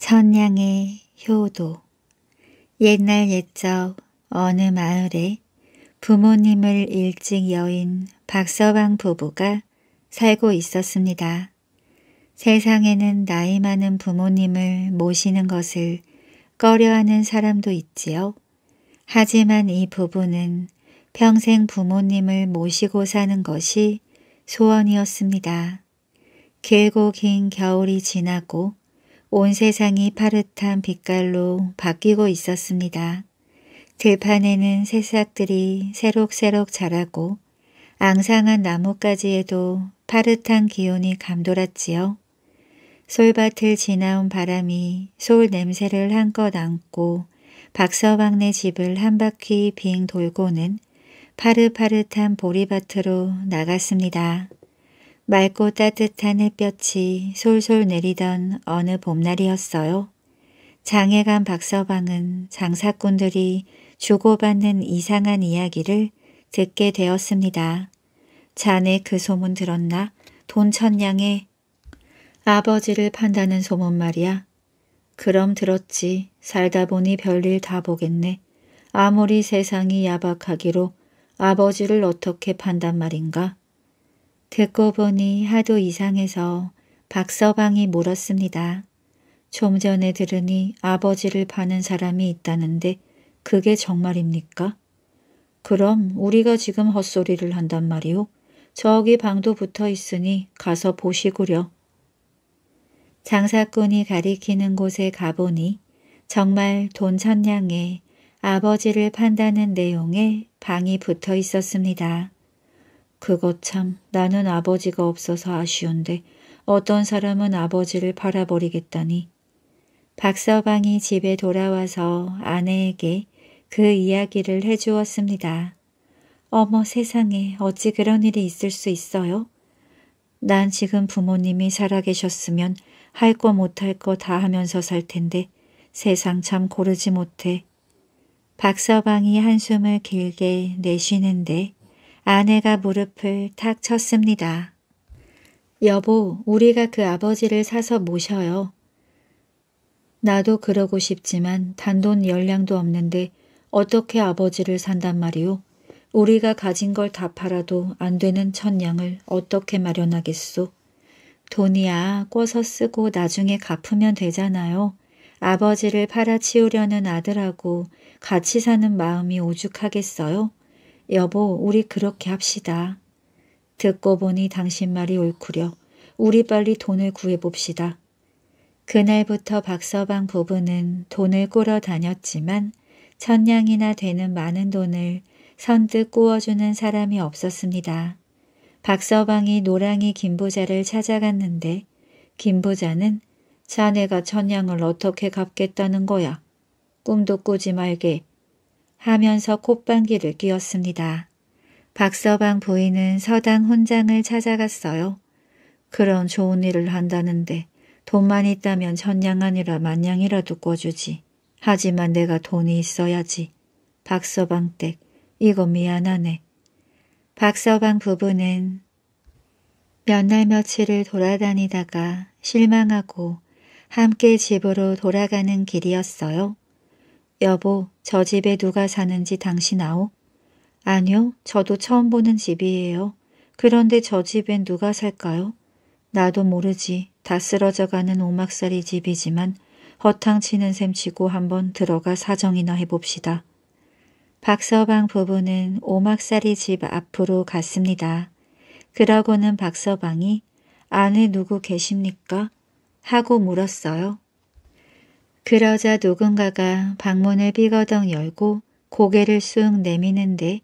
천양의 효도 옛날 옛적 어느 마을에 부모님을 일찍 여인 박서방 부부가 살고 있었습니다. 세상에는 나이 많은 부모님을 모시는 것을 꺼려하는 사람도 있지요. 하지만 이 부부는 평생 부모님을 모시고 사는 것이 소원이었습니다. 길고 긴 겨울이 지나고 온 세상이 파릇한 빛깔로 바뀌고 있었습니다. 들판에는 새싹들이 새록새록 자라고 앙상한 나뭇가지에도 파릇한 기운이 감돌았지요. 솔밭을 지나온 바람이 솔 냄새를 한껏 안고 박서방네 집을 한 바퀴 빙 돌고는 파릇파릇한 보리밭으로 나갔습니다. 맑고 따뜻한 햇볕이 솔솔 내리던 어느 봄날이었어요. 장애간 박서방은 장사꾼들이 주고받는 이상한 이야기를 듣게 되었습니다. 자네 그 소문 들었나? 돈 천냥에 아버지를 판다는 소문 말이야. 그럼 들었지. 살다 보니 별일 다 보겠네. 아무리 세상이 야박하기로 아버지를 어떻게 판단 말인가? 듣고 보니 하도 이상해서 박서방이 물었습니다. 좀 전에 들으니 아버지를 파는 사람이 있다는데 그게 정말입니까? 그럼 우리가 지금 헛소리를 한단 말이오. 저기 방도 붙어 있으니 가서 보시구려. 장사꾼이 가리키는 곳에 가보니 정말 돈 천냥에 아버지를 판다는 내용의 방이 붙어 있었습니다. 그것 참 나는 아버지가 없어서 아쉬운데 어떤 사람은 아버지를 팔아버리겠다니. 박서방이 집에 돌아와서 아내에게 그 이야기를 해주었습니다. 어머 세상에 어찌 그런 일이 있을 수 있어요? 난 지금 부모님이 살아계셨으면 할 거 못할 거 다 하면서 살 텐데 세상 참 고르지 못해. 박서방이 한숨을 길게 내쉬는데 아내가 무릎을 탁 쳤습니다. 여보, 우리가 그 아버지를 사서 모셔요. 나도 그러고 싶지만 단돈 열량도 없는데 어떻게 아버지를 산단 말이오? 우리가 가진 걸 다 팔아도 안 되는 천냥을 어떻게 마련하겠소? 돈이야 꿔서 쓰고 나중에 갚으면 되잖아요. 아버지를 팔아치우려는 아들하고 같이 사는 마음이 오죽하겠어요? 여보, 우리 그렇게 합시다. 듣고 보니 당신 말이 옳구려. 우리 빨리 돈을 구해봅시다. 그날부터 박서방 부부는 돈을 꾸러 다녔지만 천냥이나 되는 많은 돈을 선뜻 꾸어주는 사람이 없었습니다. 박서방이 노랑이 김부자를 찾아갔는데 김부자는 자네가 천냥을 어떻게 갚겠다는 거야. 꿈도 꾸지 말게. 하면서 콧방귀를 끼었습니다 박서방 부인은 서당 혼장을 찾아갔어요. 그런 좋은 일을 한다는데 돈만 있다면 천냥 아니라 만냥이라도 꿔주지. 하지만 내가 돈이 있어야지. 박서방 댁, 이거 미안하네. 박서방 부부는 몇 날 며칠을 돌아다니다가 실망하고 함께 집으로 돌아가는 길이었어요. 여보, 저 집에 누가 사는지 당신 아오? 아니요, 저도 처음 보는 집이에요. 그런데 저 집엔 누가 살까요? 나도 모르지. 다 쓰러져가는 오막살이 집이지만 허탕치는 셈치고 한번 들어가 사정이나 해봅시다. 박서방 부부는 오막살이 집 앞으로 갔습니다. 그러고는 박서방이 안에 누구 계십니까? 하고 물었어요. 그러자 누군가가 방문을 삐거덕 열고 고개를 쑥 내미는데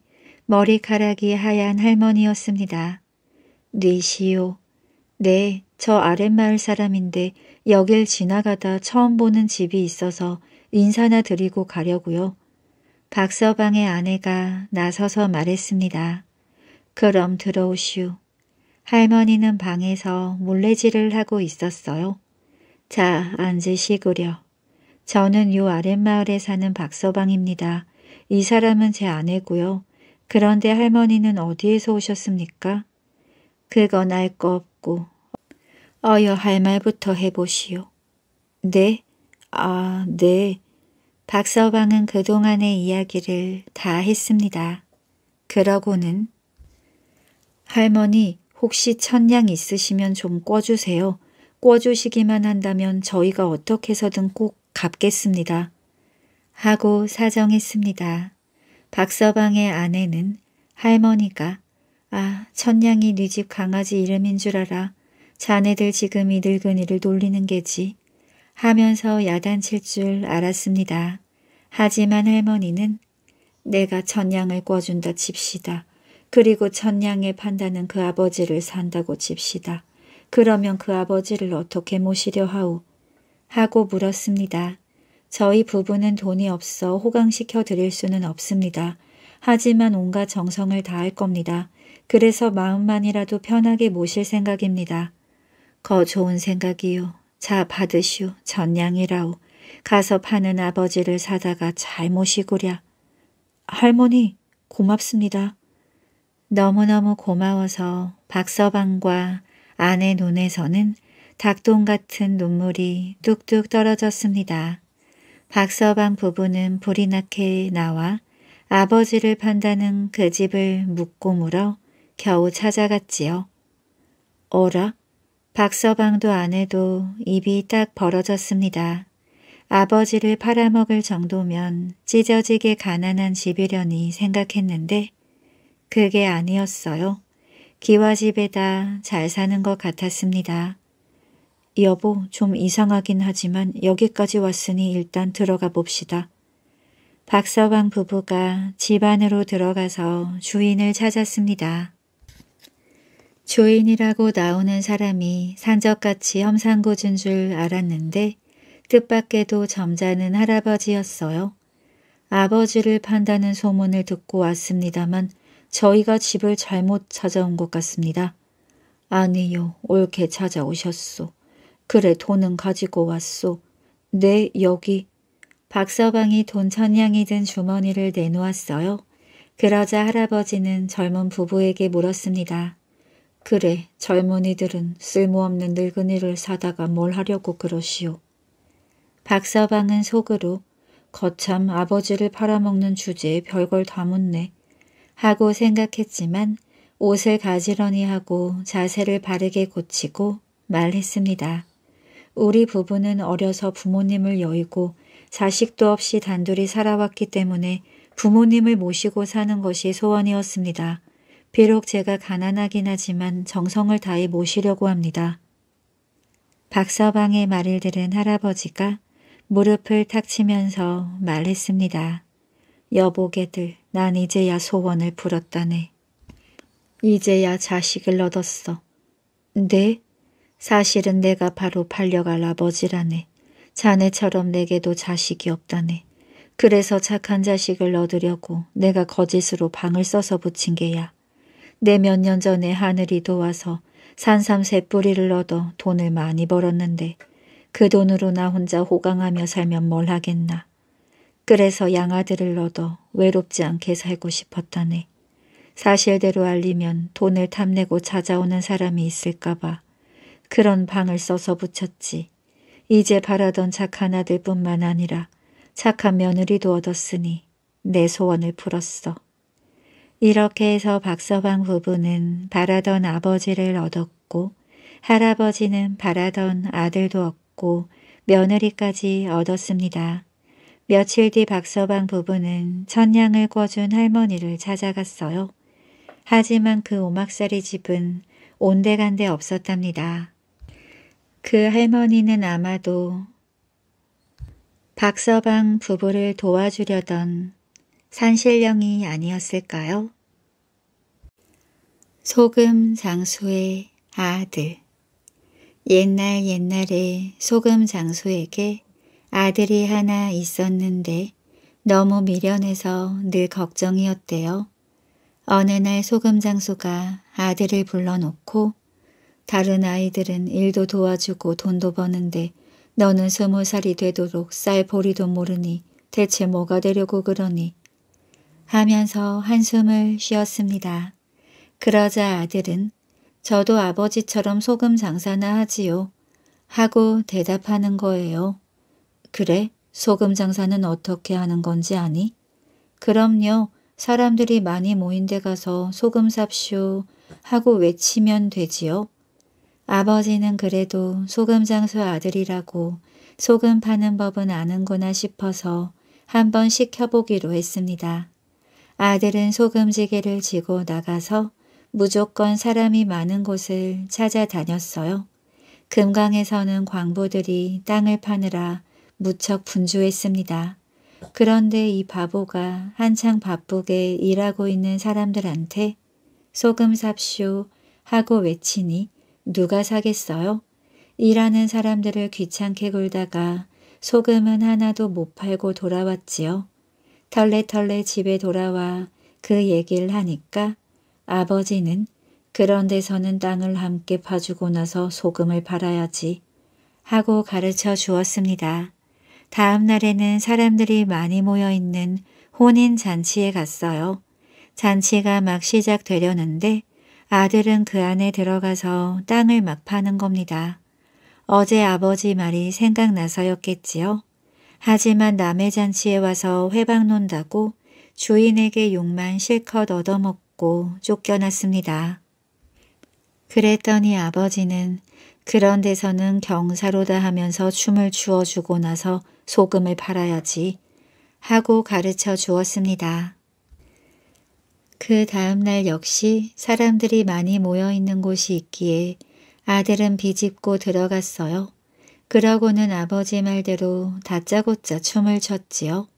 머리카락이 하얀 할머니였습니다. 뉘시오. 네, 저 아랫마을 사람인데 여길 지나가다 처음 보는 집이 있어서 인사나 드리고 가려고요. 박서방의 아내가 나서서 말했습니다. 그럼 들어오시오. 할머니는 방에서 물레질을 하고 있었어요. 자, 앉으시구려. 저는 요 아랫마을에 사는 박서방입니다. 이 사람은 제 아내고요. 그런데 할머니는 어디에서 오셨습니까? 그건 알 거 없고 어여 할 말부터 해보시오. 네? 아, 네. 박서방은 그동안의 이야기를 다 했습니다. 그러고는 할머니 혹시 천냥 있으시면 좀 꿔주세요. 꿔주시기만 한다면 저희가 어떻게 해서든 꼭 갚겠습니다. 하고 사정했습니다. 박서방의 아내는 할머니가 아, 천냥이 네 집 강아지 이름인 줄 알아. 자네들 지금 이 늙은이를 놀리는 게지. 하면서 야단칠 줄 알았습니다. 하지만 할머니는 내가 천냥을 꿔준다 칩시다. 그리고 천냥의 판다는 그 아버지를 산다고 칩시다. 그러면 그 아버지를 어떻게 모시려 하오. 하고 물었습니다. 저희 부부는 돈이 없어 호강시켜 드릴 수는 없습니다. 하지만 온갖 정성을 다할 겁니다. 그래서 마음만이라도 편하게 모실 생각입니다. 거 좋은 생각이요. 자 받으시오. 전양이라오. 가서 파는 아버지를 사다가 잘 모시구랴. 할머니 고맙습니다. 너무너무 고마워서 박서방과 아내 눈에서는 닭똥 같은 눈물이 뚝뚝 떨어졌습니다. 박서방 부부는 불이 나게 나와 아버지를 판다는 그 집을 묻고 물어 겨우 찾아갔지요. 어라? 박서방도 안 해도 입이 딱 벌어졌습니다. 아버지를 팔아먹을 정도면 찢어지게 가난한 집이려니 생각했는데 그게 아니었어요. 기와집에다 잘 사는 것 같았습니다. 여보, 좀 이상하긴 하지만 여기까지 왔으니 일단 들어가 봅시다. 박서방 부부가 집 안으로 들어가서 주인을 찾았습니다. 주인이라고 나오는 사람이 산적같이 험상궂은 줄 알았는데 뜻밖에도 점잖은 할아버지였어요. 아버지를 판다는 소문을 듣고 왔습니다만 저희가 집을 잘못 찾아온 것 같습니다. 아니요, 옳게 찾아오셨소. 그래 돈은 가지고 왔소. 네 여기. 박서방이 돈 천냥이 든 주머니를 내놓았어요. 그러자 할아버지는 젊은 부부에게 물었습니다. 그래 젊은이들은 쓸모없는 늙은이를 사다가 뭘 하려고 그러시오. 박서방은 속으로 거참 아버지를 팔아먹는 주제에 별걸 다 묻네 하고 생각했지만 옷을 가지런히 하고 자세를 바르게 고치고 말했습니다. 우리 부부는 어려서 부모님을 여의고 자식도 없이 단둘이 살아왔기 때문에 부모님을 모시고 사는 것이 소원이었습니다. 비록 제가 가난하긴 하지만 정성을 다해 모시려고 합니다. 박서방의 말을 들은 할아버지가 무릎을 탁 치면서 말했습니다. 여보게들 난 이제야 소원을 풀었다네. 이제야 자식을 얻었어. 네? 사실은 내가 바로 팔려갈 아버지라네. 자네처럼 내게도 자식이 없다네. 그래서 착한 자식을 얻으려고 내가 거짓으로 방을 써서 붙인 게야. 내 몇 년 전에 하늘이 도와서 산삼새 뿌리를 얻어 돈을 많이 벌었는데 그 돈으로 나 혼자 호강하며 살면 뭘 하겠나. 그래서 양아들을 얻어 외롭지 않게 살고 싶었다네. 사실대로 알리면 돈을 탐내고 찾아오는 사람이 있을까봐 그런 방을 써서 붙였지. 이제 바라던 착한 아들뿐만 아니라 착한 며느리도 얻었으니 내 소원을 풀었어. 이렇게 해서 박서방 부부는 바라던 아버지를 얻었고 할아버지는 바라던 아들도 얻고 며느리까지 얻었습니다. 며칠 뒤 박서방 부부는 천냥을 꿔준 할머니를 찾아갔어요. 하지만 그 오막살이 집은 온데간데 없었답니다. 그 할머니는 아마도 박서방 부부를 도와주려던 산신령이 아니었을까요? 소금 장수의 아들 옛날 옛날에 소금 장수에게 아들이 하나 있었는데 너무 미련해서 늘 걱정이었대요. 어느 날 소금 장수가 아들을 불러놓고 다른 아이들은 일도 도와주고 돈도 버는데 너는 스무 살이 되도록 쌀보리도 모르니 대체 뭐가 되려고 그러니 하면서 한숨을 쉬었습니다. 그러자 아들은 저도 아버지처럼 소금 장사나 하지요. 하고 대답하는 거예요. 그래? 소금 장사는 어떻게 하는 건지 아니? 그럼요. 사람들이 많이 모인 데 가서 소금 삽쇼 하고 외치면 되지요. 아버지는 그래도 소금 장수 아들이라고 소금 파는 법은 아는구나 싶어서 한번 시켜보기로 했습니다. 아들은 소금지게를 지고 나가서 무조건 사람이 많은 곳을 찾아다녔어요. 금강에서는 광부들이 땅을 파느라 무척 분주했습니다. 그런데 이 바보가 한창 바쁘게 일하고 있는 사람들한테 소금 삽쇼 하고 외치니 누가 사겠어요? 일하는 사람들을 귀찮게 굴다가 소금은 하나도 못 팔고 돌아왔지요. 털레털레 집에 돌아와 그 얘기를 하니까 아버지는 그런 데서는 땅을 함께 파주고 나서 소금을 팔아야지 하고 가르쳐 주었습니다. 다음 날에는 사람들이 많이 모여 있는 혼인 잔치에 갔어요. 잔치가 막 시작되려는데 아들은 그 안에 들어가서 땅을 막 파는 겁니다. 어제 아버지 말이 생각나서였겠지요. 하지만 남의 잔치에 와서 회방 논다고 주인에게 욕만 실컷 얻어먹고 쫓겨났습니다. 그랬더니 아버지는 그런 데서는 경사로다 하면서 춤을 추어주고 나서 소금을 팔아야지 하고 가르쳐 주었습니다. 그 다음날 역시 사람들이 많이 모여 있는 곳이 있기에 아들은 비집고 들어갔어요. 그러고는 아버지 말대로 다짜고짜 춤을 췄지요.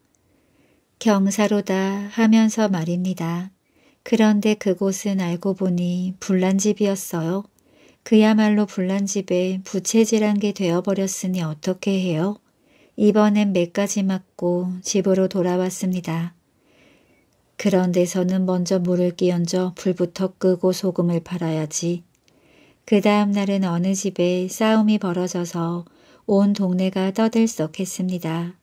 경사로다 하면서 말입니다. 그런데 그곳은 알고 보니 불난집이었어요. 그야말로 불난집에 부채질한 게 되어버렸으니 어떻게 해요? 이번엔 몇 가지 맞고 집으로 돌아왔습니다. 그런 데서는 먼저 물을 끼얹어 불부터 끄고 소금을 팔아야지. 그 다음 날은 어느 집에 싸움이 벌어져서 온 동네가 떠들썩했습니다.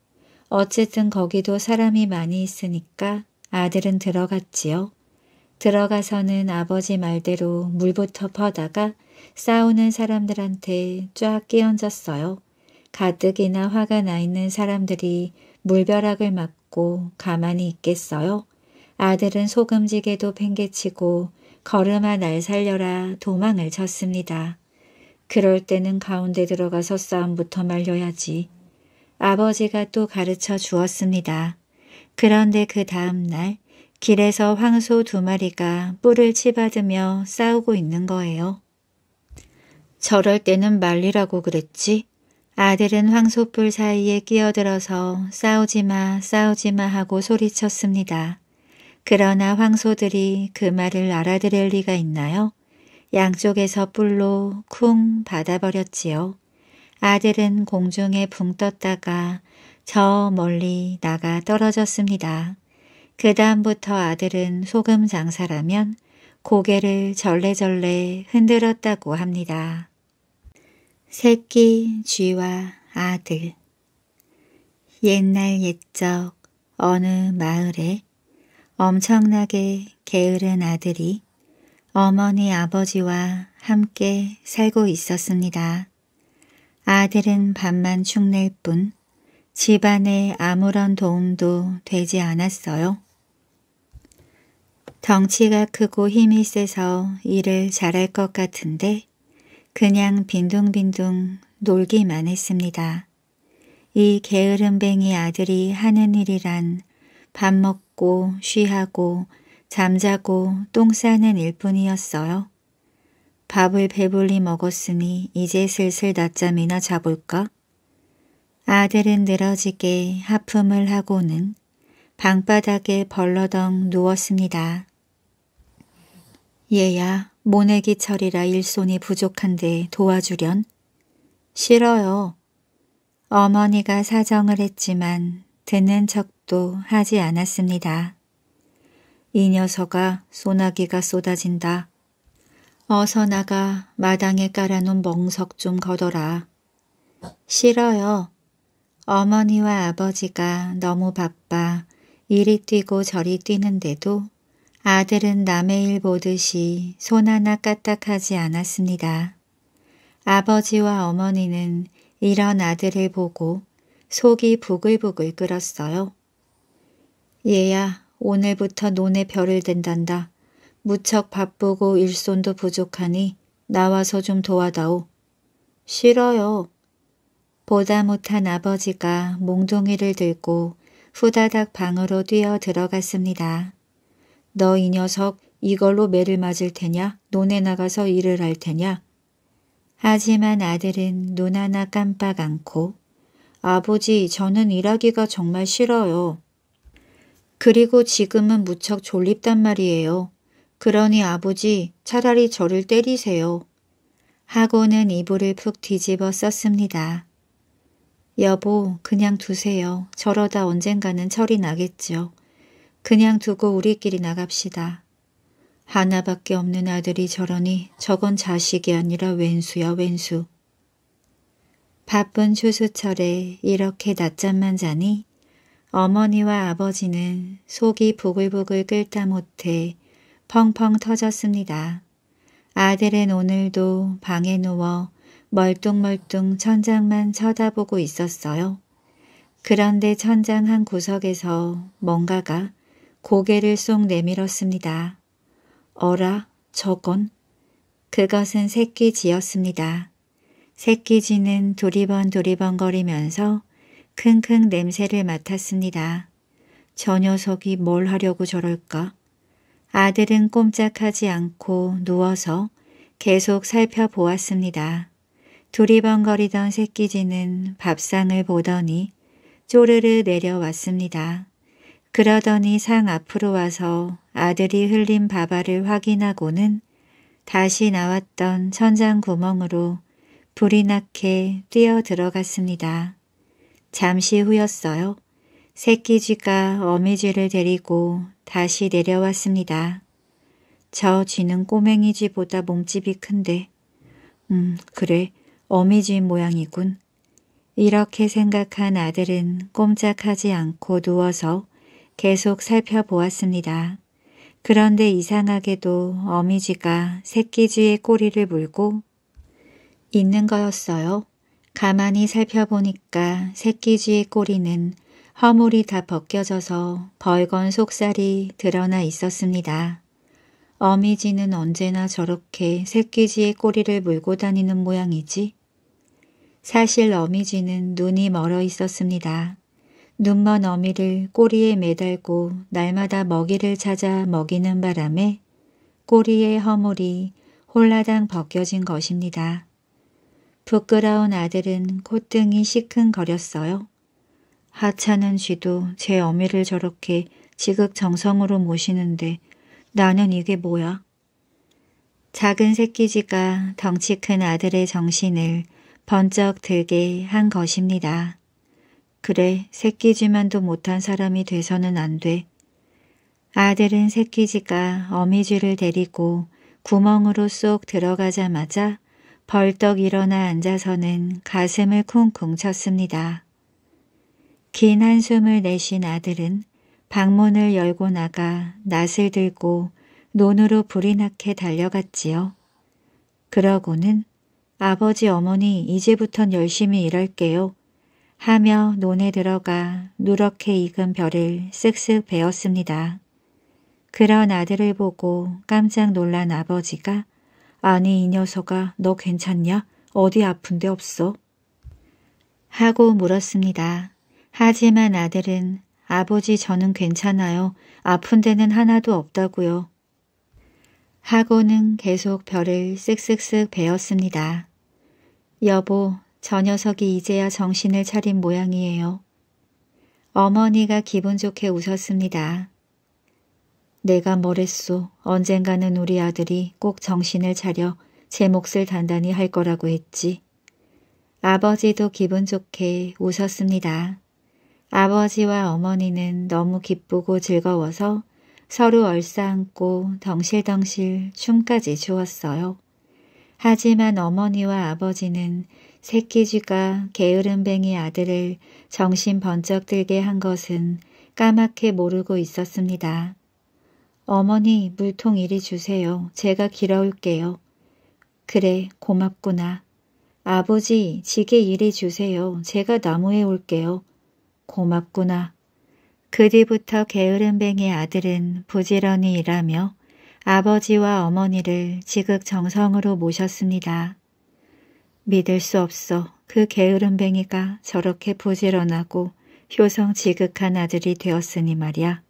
어쨌든 거기도 사람이 많이 있으니까 아들은 들어갔지요. 들어가서는 아버지 말대로 물부터 퍼다가 싸우는 사람들한테 쫙 끼얹었어요. 가뜩이나 화가 나 있는 사람들이 물벼락을 맞고 가만히 있겠어요? 아들은 소금지게도 팽개치고 걸음아 날 살려라 도망을 쳤습니다. 그럴 때는 가운데 들어가서 싸움부터 말려야지. 아버지가 또 가르쳐 주었습니다. 그런데 그 다음날 길에서 황소 두 마리가 뿔을 치받으며 싸우고 있는 거예요. 저럴 때는 말리라고 그랬지. 아들은 황소뿔 사이에 끼어들어서 싸우지마 싸우지마 하고 소리쳤습니다. 그러나 황소들이 그 말을 알아들을 리가 있나요? 양쪽에서 뿔로 쿵 받아버렸지요. 아들은 공중에 붕 떴다가 저 멀리 나가 떨어졌습니다. 그 다음부터 아들은 소금 장사라면 고개를 절레절레 흔들었다고 합니다. 새끼 쥐와 아들 옛날 옛적 어느 마을에 엄청나게 게으른 아들이 어머니 아버지와 함께 살고 있었습니다. 아들은 밥만 축낼 뿐 집안에 아무런 도움도 되지 않았어요. 덩치가 크고 힘이 세서 일을 잘할 것 같은데 그냥 빈둥빈둥 놀기만 했습니다. 이 게으름뱅이 아들이 하는 일이란 밥 먹고 먹고 쉬하고 잠자고 똥 싸는 일뿐이었어요. 밥을 배불리 먹었으니 이제 슬슬 낮잠이나 자볼까? 아들은 늘어지게 하품을 하고는 방바닥에 벌러덩 누웠습니다. 얘야, 모내기철이라 일손이 부족한데 도와주련? 싫어요. 어머니가 사정을 했지만 듣는 척도 하지 않았습니다. 이 녀석아 소나기가 쏟아진다. 어서 나가 마당에 깔아놓은 멍석 좀 걷어라. 싫어요. 어머니와 아버지가 너무 바빠 이리 뛰고 저리 뛰는데도 아들은 남의 일 보듯이 손 하나 까딱하지 않았습니다. 아버지와 어머니는 이런 아들을 보고 속이 부글부글 끓었어요. 얘야, 오늘부터 논에 별을 댄단다. 무척 바쁘고 일손도 부족하니 나와서 좀 도와다오. 싫어요. 보다 못한 아버지가 몽둥이를 들고 후다닥 방으로 뛰어 들어갔습니다. 너 이 녀석 이걸로 매를 맞을 테냐? 논에 나가서 일을 할 테냐? 하지만 아들은 눈 하나 깜빡 않고 아버지, 저는 일하기가 정말 싫어요. 그리고 지금은 무척 졸립단 말이에요. 그러니 아버지, 차라리 저를 때리세요. 하고는 이불을 푹 뒤집어 썼습니다. 여보, 그냥 두세요. 저러다 언젠가는 철이 나겠죠. 그냥 두고 우리끼리 나갑시다. 하나밖에 없는 아들이 저러니 저건 자식이 아니라 왼수야 왼수. 바쁜 휴수철에 이렇게 낮잠만 자니 어머니와 아버지는 속이 부글부글 끓다 못해 펑펑 터졌습니다. 아들은 오늘도 방에 누워 멀뚱멀뚱 천장만 쳐다보고 있었어요. 그런데 천장 한 구석에서 뭔가가 고개를 쏙 내밀었습니다. 어라 저건? 그것은 새끼 지였습니다 새끼쥐는 두리번두리번거리면서 킁킁 냄새를 맡았습니다. 저 녀석이 뭘 하려고 저럴까? 아들은 꼼짝하지 않고 누워서 계속 살펴보았습니다. 두리번거리던 새끼쥐는 밥상을 보더니 쪼르르 내려왔습니다. 그러더니 상 앞으로 와서 아들이 흘린 밥알을 확인하고는 다시 나왔던 천장 구멍으로 불이 나게 뛰어 들어갔습니다. 잠시 후였어요. 새끼 쥐가 어미 쥐를 데리고 다시 내려왔습니다. 저 쥐는 꼬맹이 쥐보다 몸집이 큰데 음 그래 어미 쥐 모양이군. 이렇게 생각한 아들은 꼼짝하지 않고 누워서 계속 살펴보았습니다. 그런데 이상하게도 어미 쥐가 새끼 쥐의 꼬리를 물고 있는 거였어요. 가만히 살펴보니까 새끼 쥐의 꼬리는 허물이 다 벗겨져서 벌건 속살이 드러나 있었습니다. 어미지는 언제나 저렇게 새끼쥐의 꼬리를 물고 다니는 모양이지? 사실 어미지는 눈이 멀어 있었습니다. 눈먼 어미를 꼬리에 매달고 날마다 먹이를 찾아 먹이는 바람에 꼬리의 허물이 홀라당 벗겨진 것입니다. 부끄러운 아들은 콧등이 시큰거렸어요. 하찮은 쥐도 제 어미를 저렇게 지극정성으로 모시는데 나는 이게 뭐야? 작은 새끼지가 덩치 큰 아들의 정신을 번쩍 들게 한 것입니다. 그래 새끼지만도 못한 사람이 돼서는 안 돼. 아들은 새끼지가 어미쥐를 데리고 구멍으로 쏙 들어가자마자 벌떡 일어나 앉아서는 가슴을 쿵쿵 쳤습니다. 긴 한숨을 내쉰 아들은 방문을 열고 나가 낫을 들고 논으로 불이 나게 달려갔지요. 그러고는 아버지 어머니 이제부턴 열심히 일할게요. 하며 논에 들어가 누렇게 익은 벼를 쓱쓱 베었습니다. 그런 아들을 보고 깜짝 놀란 아버지가 아니 이 녀석아 너 괜찮냐? 어디 아픈데 없어? 하고 물었습니다. 하지만 아들은 아버지 저는 괜찮아요. 아픈 데는 하나도 없다고요. 하고는 계속 별을 쓱쓱쓱 베었습니다. 여보, 저 녀석이 이제야 정신을 차린 모양이에요. 어머니가 기분 좋게 웃었습니다. 내가 뭐랬소. 언젠가는 우리 아들이 꼭 정신을 차려 제 몫을 단단히 할 거라고 했지. 아버지도 기분 좋게 웃었습니다. 아버지와 어머니는 너무 기쁘고 즐거워서 서로 얼싸안고 덩실덩실 춤까지 추었어요. 하지만 어머니와 아버지는 새끼쥐가 게으름뱅이 아들을 정신 번쩍 들게 한 것은 까맣게 모르고 있었습니다. 어머니 물통 이리 주세요. 제가 길어올게요. 그래 고맙구나. 아버지 지게 이리 주세요. 제가 나무에 올게요. 고맙구나. 그 뒤부터 게으름뱅이 아들은 부지런히 일하며 아버지와 어머니를 지극정성으로 모셨습니다. 믿을 수 없어 그 게으름뱅이가 저렇게 부지런하고 효성 지극한 아들이 되었으니 말이야.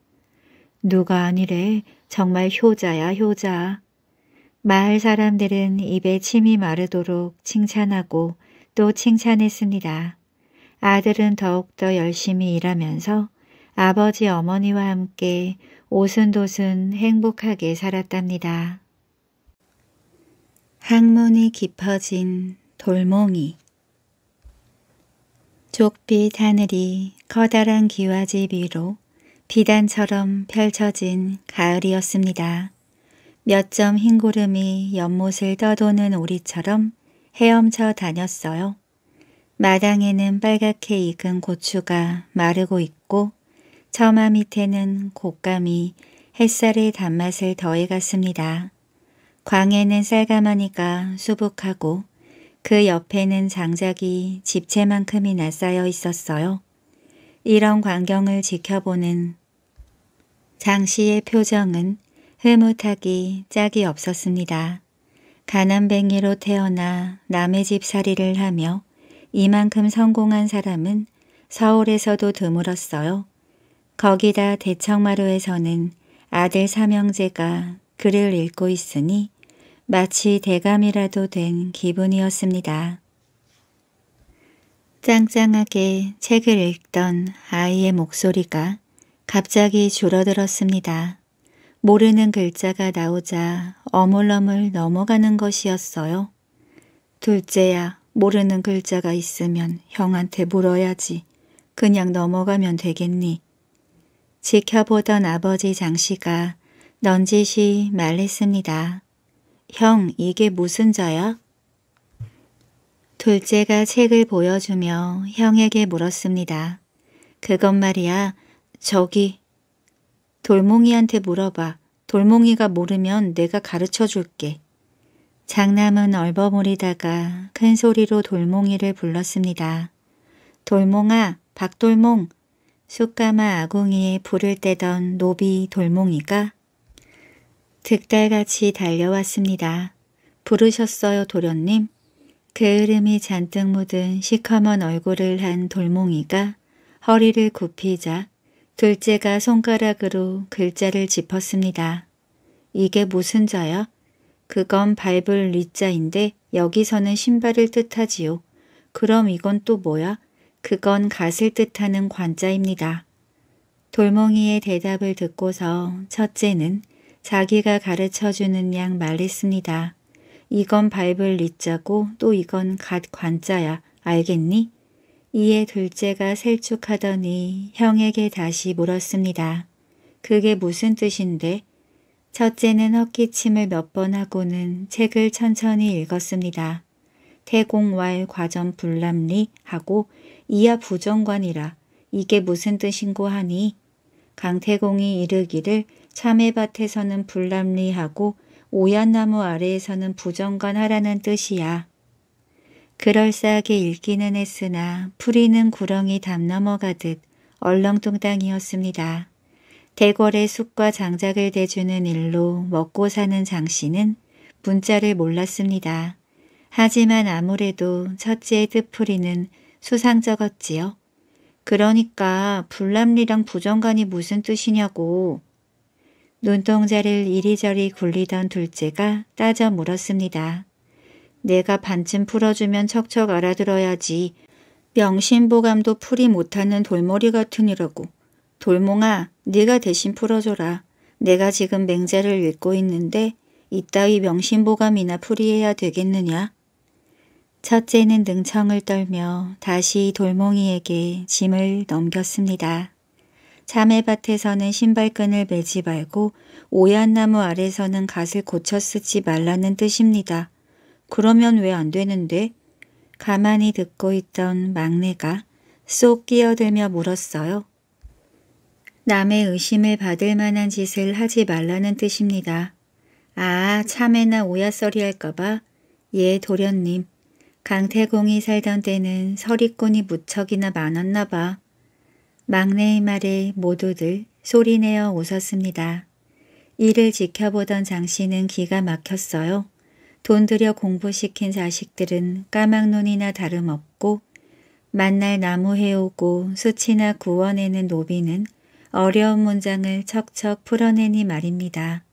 누가 아니래 정말 효자야 효자. 마을 사람들은 입에 침이 마르도록 칭찬하고 또 칭찬했습니다. 아들은 더욱더 열심히 일하면서 아버지 어머니와 함께 오순도순 행복하게 살았답니다. 항문이 깊어진 돌몽이 족빛 하늘이 커다란 기와집 위로 비단처럼 펼쳐진 가을이었습니다. 몇 점 흰 구름이 연못을 떠도는 오리처럼 헤엄쳐 다녔어요. 마당에는 빨갛게 익은 고추가 마르고 있고 처마 밑에는 곶감이 햇살의 단맛을 더해갔습니다. 광에는 쌀가마니가 수북하고 그 옆에는 장작이 집채만큼이나 쌓여 있었어요. 이런 광경을 지켜보는 장씨의 표정은 흐뭇하기 짝이 없었습니다. 가난뱅이로 태어나 남의 집살이를 하며 이만큼 성공한 사람은 서울에서도 드물었어요. 거기다 대청마루에서는 아들 삼형제가 글을 읽고 있으니 마치 대감이라도 된 기분이었습니다. 짱짱하게 책을 읽던 아이의 목소리가 갑자기 줄어들었습니다. 모르는 글자가 나오자 어물러물 넘어가는 것이었어요. 둘째야, 모르는 글자가 있으면 형한테 물어야지. 그냥 넘어가면 되겠니? 지켜보던 아버지 장씨가 넌지시 말했습니다. 형, 이게 무슨 자야? 둘째가 책을 보여주며 형에게 물었습니다. 그것 말이야, 저기. 돌몽이한테 물어봐. 돌몽이가 모르면 내가 가르쳐 줄게. 장남은 얼버무리다가 큰 소리로 돌몽이를 불렀습니다. 돌몽아, 박돌몽. 숯가마 아궁이에 불을 떼던 노비 돌몽이가 득달같이 달려왔습니다. 부르셨어요, 도련님? 게으름이 그 잔뜩 묻은 시커먼 얼굴을 한 돌몽이가 허리를 굽히자 둘째가 손가락으로 글자를 짚었습니다. 이게 무슨 자야? 그건 밟을 리자인데 여기서는 신발을 뜻하지요. 그럼 이건 또 뭐야? 그건 갓을 뜻하는 관자입니다. 돌몽이의 대답을 듣고서 첫째는 자기가 가르쳐주는 양 말했습니다. 이건 밟을 리자고 또 이건 갓 관자야. 알겠니? 이에 둘째가 셀쭉하더니 형에게 다시 물었습니다. 그게 무슨 뜻인데? 첫째는 헛기침을 몇 번 하고는 책을 천천히 읽었습니다. 태공왈 과전 불람리 하고 이하 부정관이라 이게 무슨 뜻인고 하니 강태공이 이르기를 참외밭에서는 불람리하고 오얏나무 아래에 서는 부정건하라는 뜻이야. 그럴싸하게 읽기는 했으나 풀이는 구렁이 담 넘어가듯 얼렁뚱땅이었습니다. 대궐의 쑥과 장작을 대주는 일로 먹고 사는 장씨는 문자를 몰랐습니다. 하지만 아무래도 첫째 의 뜻풀이는 수상쩍었지요. 그러니까 불남리랑 부정관이 무슨 뜻이냐고 눈동자를 이리저리 굴리던 둘째가 따져 물었습니다. 내가 반쯤 풀어주면 척척 알아들어야지. 명심보감도 풀이 못하는 돌머리 같은 이라고. 돌몽아, 네가 대신 풀어줘라. 내가 지금 맹자를 읽고 있는데 이따위 명심보감이나 풀이해야 되겠느냐? 첫째는 능청을 떨며 다시 돌몽이에게 짐을 넘겼습니다. 참외밭에서는 신발끈을 매지 말고 오얏나무 아래서는 갓을 고쳐 쓰지 말라는 뜻입니다. 그러면 왜 안 되는데? 가만히 듣고 있던 막내가 쏙 끼어들며 물었어요. 남의 의심을 받을 만한 짓을 하지 말라는 뜻입니다. 아, 참외나 오야설이 할까봐? 예, 도련님. 강태공이 살던 때는 서리꾼이 무척이나 많았나 봐. 막내의 말에 모두들 소리내어 웃었습니다. 이를 지켜보던 장씨는 기가 막혔어요. 돈 들여 공부시킨 자식들은 까막눈이나 다름없고 만날 나무 해오고 수치나 구워내는 노비는 어려운 문장을 척척 풀어내니 말입니다.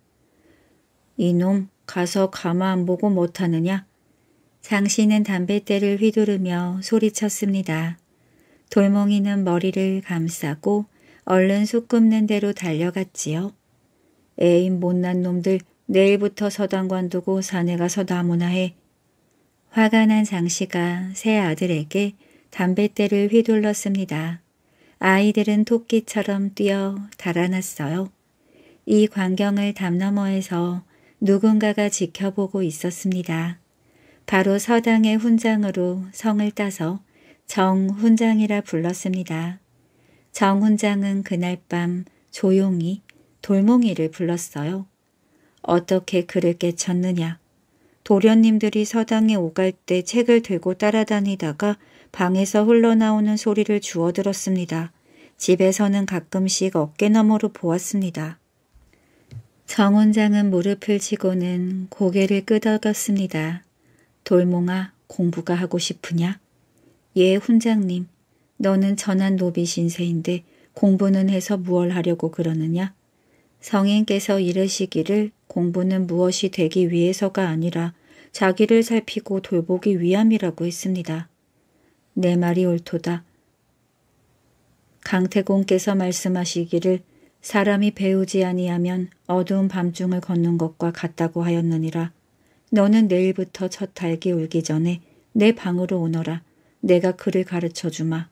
이놈 가서 가만 안 보고 못하느냐? 장씨는 담뱃대를 휘두르며 소리쳤습니다. 돌멩이는 머리를 감싸고 얼른 소꿉는 대로 달려갔지요. 애인 못난 놈들 내일부터 서당관 두고 산에 가서 나무나 해. 화가 난 장씨가 새 아들에게 담뱃대를 휘둘렀습니다. 아이들은 토끼처럼 뛰어 달아났어요. 이 광경을 담 너머에서 누군가가 지켜보고 있었습니다. 바로 서당의 훈장으로 성을 따서 정훈장이라 불렀습니다. 정훈장은 그날 밤 조용히 돌몽이를 불렀어요. 어떻게 그를 깨쳤느냐. 도련님들이 서당에 오갈 때 책을 들고 따라다니다가 방에서 흘러나오는 소리를 주워들었습니다. 집에서는 가끔씩 어깨너머로 보았습니다. 정훈장은 무릎을 치고는 고개를 끄덕였습니다. 돌몽아 공부가 하고 싶으냐? 예, 훈장님. 너는 전한 노비 신세인데 공부는 해서 무얼 하려고 그러느냐? 성인께서 이르시기를 공부는 무엇이 되기 위해서가 아니라 자기를 살피고 돌보기 위함이라고 했습니다. 내 말이 옳도다. 강태공께서 말씀하시기를 사람이 배우지 아니하면 어두운 밤중을 걷는 것과 같다고 하였느니라. 너는 내일부터 첫 달기 울기 전에 내 방으로 오너라. 내가 그를 가르쳐 주마.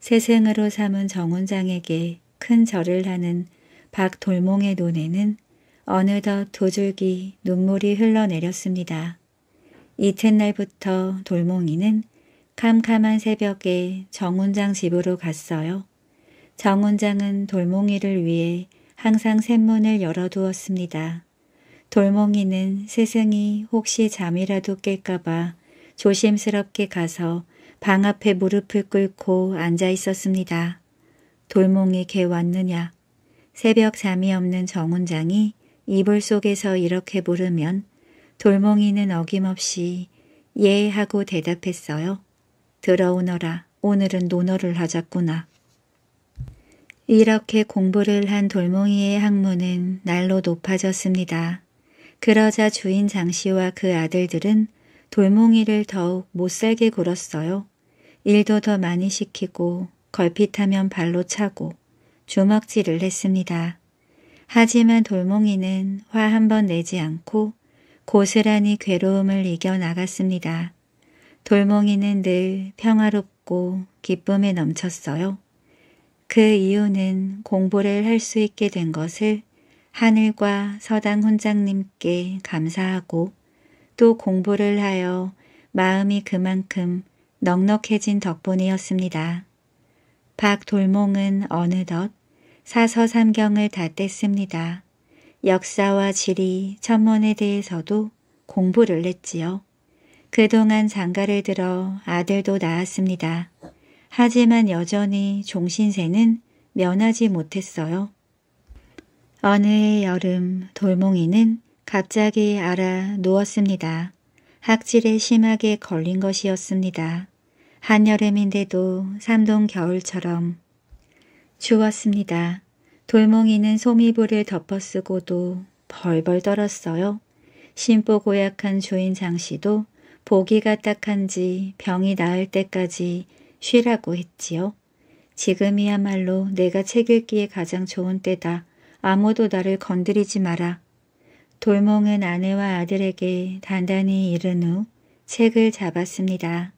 세생으로 삼은 정훈장에게 큰 절을 하는 박돌몽의 논에는 어느덧 두 줄기 눈물이 흘러내렸습니다. 이튿날부터 돌몽이는 캄캄한 새벽에 정훈장 집으로 갔어요. 정훈장은 돌몽이를 위해 항상 샘문을 열어두었습니다. 돌몽이는 스승이 혹시 잠이라도 깰까봐 조심스럽게 가서 방 앞에 무릎을 꿇고 앉아 있었습니다. 돌몽이 개 왔느냐. 새벽 잠이 없는 정훈장이 이불 속에서 이렇게 물으면 돌몽이는 어김없이 예 하고 대답했어요. 들어오너라. 오늘은 논어를 하자꾸나. 이렇게 공부를 한 돌몽이의 학문은 날로 높아졌습니다. 그러자 주인 장씨와 그 아들들은 돌뭉이를 더욱 못살게 굴었어요. 일도 더 많이 시키고 걸핏하면 발로 차고 주먹질을 했습니다. 하지만 돌뭉이는 화 한번 내지 않고 고스란히 괴로움을 이겨나갔습니다. 돌뭉이는 늘 평화롭고 기쁨에 넘쳤어요. 그 이유는 공부를 할 수 있게 된 것을 하늘과 서당 훈장님께 감사하고 또 공부를 하여 마음이 그만큼 넉넉해진 덕분이었습니다. 박돌몽은 어느덧 사서삼경을 다 뗐습니다. 역사와 지리, 천문에 대해서도 공부를 했지요. 그동안 장가를 들어 아들도 낳았습니다. 하지만 여전히 종신세는 면하지 못했어요. 어느 해 여름 돌몽이는 갑자기 알아 누웠습니다. 학질에 심하게 걸린 것이었습니다. 한여름인데도 삼동 겨울처럼 추웠습니다. 돌멩이는 소미부를 덮어쓰고도 벌벌 떨었어요. 심보 고약한 주인 장씨도 보기가 딱한지 병이 나을 때까지 쉬라고 했지요. 지금이야말로 내가 책 읽기에 가장 좋은 때다. 아무도 나를 건드리지 마라. 돌몽은 아내와 아들에게 단단히 이른 후 책을 잡았습니다.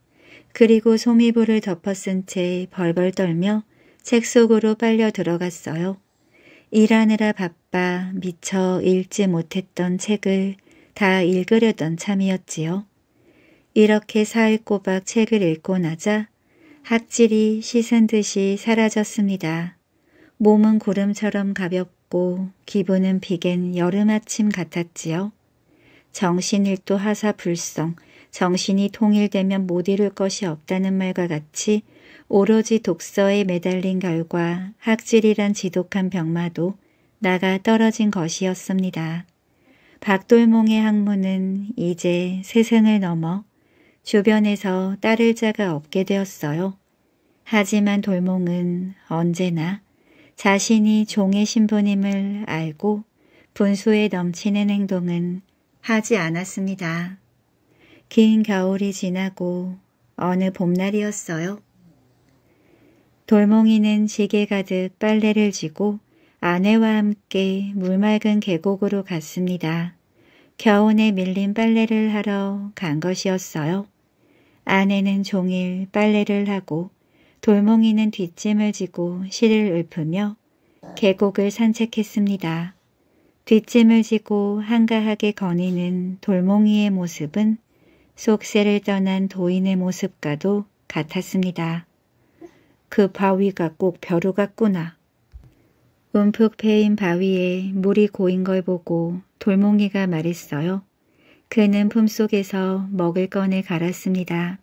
그리고 소미불를 덮어 쓴채 벌벌 떨며 책 속으로 빨려 들어갔어요. 일하느라 바빠 미처 읽지 못했던 책을 다 읽으려던 참이었지요. 이렇게 사흘 꼬박 책을 읽고 나자 학질이 씻은 듯이 사라졌습니다. 몸은 구름처럼 가볍고 같고 기분은 비겐 여름 아침 같았지요. 정신일도 하사불성, 정신이 통일되면 못 이룰 것이 없다는 말과 같이 오로지 독서에 매달린 결과 학질이란 지독한 병마도 나가 떨어진 것이었습니다. 박돌몽의 학문은 이제 세상을 넘어 주변에서 따를 자가 없게 되었어요. 하지만 돌몽은 언제나 자신이 종의 신부님을 알고 분수에 넘치는 행동은 하지 않았습니다. 긴 겨울이 지나고 어느 봄날이었어요. 돌멩이는 지게 가득 빨래를 지고 아내와 함께 물맑은 계곡으로 갔습니다. 겨운에 밀린 빨래를 하러 간 것이었어요. 아내는 종일 빨래를 하고 돌멩이는 뒷짐을 지고 실을 읊으며 계곡을 산책했습니다. 뒷짐을 지고 한가하게 거니는 돌멩이의 모습은 속세를 떠난 도인의 모습과도 같았습니다. 그 바위가 꼭 벼루 같구나. 움푹 패인 바위에 물이 고인 걸 보고 돌멩이가 말했어요. 그는 품속에서 먹을 건을 갈았습니다.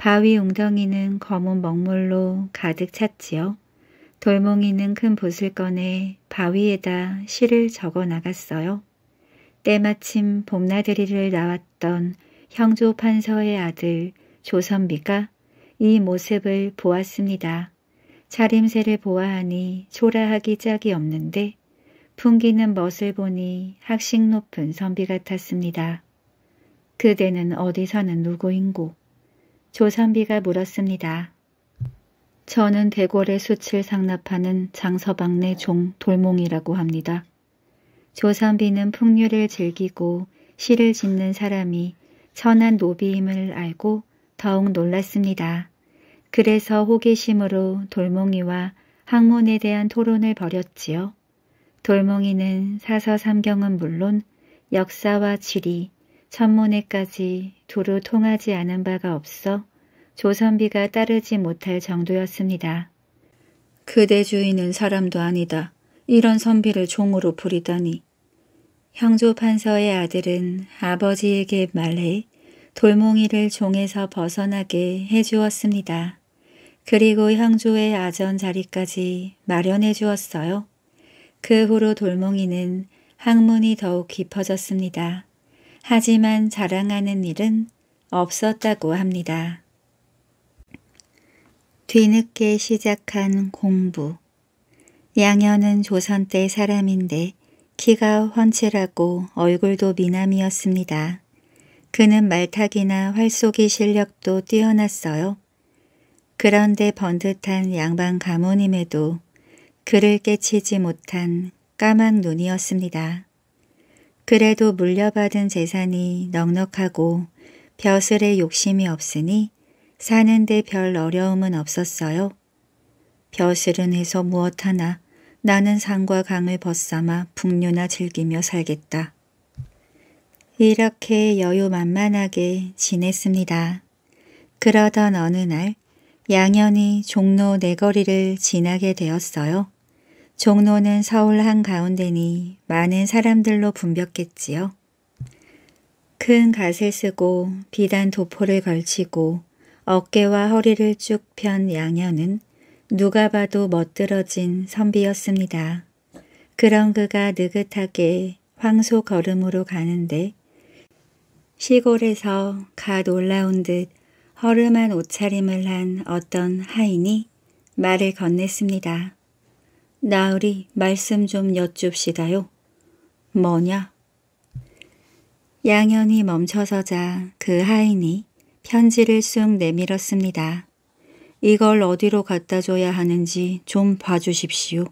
바위 웅덩이는 검은 먹물로 가득 찼지요. 돌멩이는 큰 붓을 꺼내 바위에다 시를 적어 나갔어요. 때마침 봄나들이를 나왔던 형조 판서의 아들 조선비가 이 모습을 보았습니다. 차림새를 보아하니 초라하기 짝이 없는데 풍기는 멋을 보니 학식 높은 선비 같았습니다. 그대는 어디서는 누구인고 조선비가 물었습니다. 저는 대궐의 수칠 상납하는 장서방 내 종 돌몽이라고 합니다. 조선비는 풍류를 즐기고 시를 짓는 사람이 천한 노비임을 알고 더욱 놀랐습니다. 그래서 호기심으로 돌몽이와 학문에 대한 토론을 벌였지요. 돌몽이는 사서삼경은 물론 역사와 지리, 천문에까지 도로 통하지 않은 바가 없어 조선비가 따르지 못할 정도였습니다. 그대 주인은 사람도 아니다. 이런 선비를 종으로 부리다니. 형조판서의 아들은 아버지에게 말해 돌몽이를 종에서 벗어나게 해주었습니다. 그리고 형조의 아전 자리까지 마련해 주었어요. 그 후로 돌몽이는 학문이 더욱 깊어졌습니다. 하지만 자랑하는 일은 없었다고 합니다. 뒤늦게 시작한 공부 양현은 조선 때 사람인데 키가 훤칠하고 얼굴도 미남이었습니다. 그는 말타기나 활쏘기 실력도 뛰어났어요. 그런데 번듯한 양반 가문임에도 그를 깨치지 못한 까만 눈이었습니다. 그래도 물려받은 재산이 넉넉하고 벼슬의 욕심이 없으니 사는데 별 어려움은 없었어요. 벼슬은 해서 무엇하나 나는 산과 강을 벗삼아 풍류나 즐기며 살겠다. 이렇게 여유만만하게 지냈습니다. 그러던 어느 날 양현이 종로 내거리를 네 지나게 되었어요. 종로는 서울 한가운데니 많은 사람들로 붐볐겠지요. 큰 갓을 쓰고 비단 도포를 걸치고 어깨와 허리를 쭉 편양녀은 누가 봐도 멋들어진 선비였습니다. 그런 그가 느긋하게 황소 걸음으로 가는데 시골에서 갓 올라온 듯 허름한 옷차림을 한 어떤 하인이 말을 건넸습니다. 나으리 말씀 좀 여쭙시다요. 뭐냐? 양현이 멈춰서자 그 하인이 편지를 쑥 내밀었습니다. 이걸 어디로 갖다 줘야 하는지 좀 봐주십시오.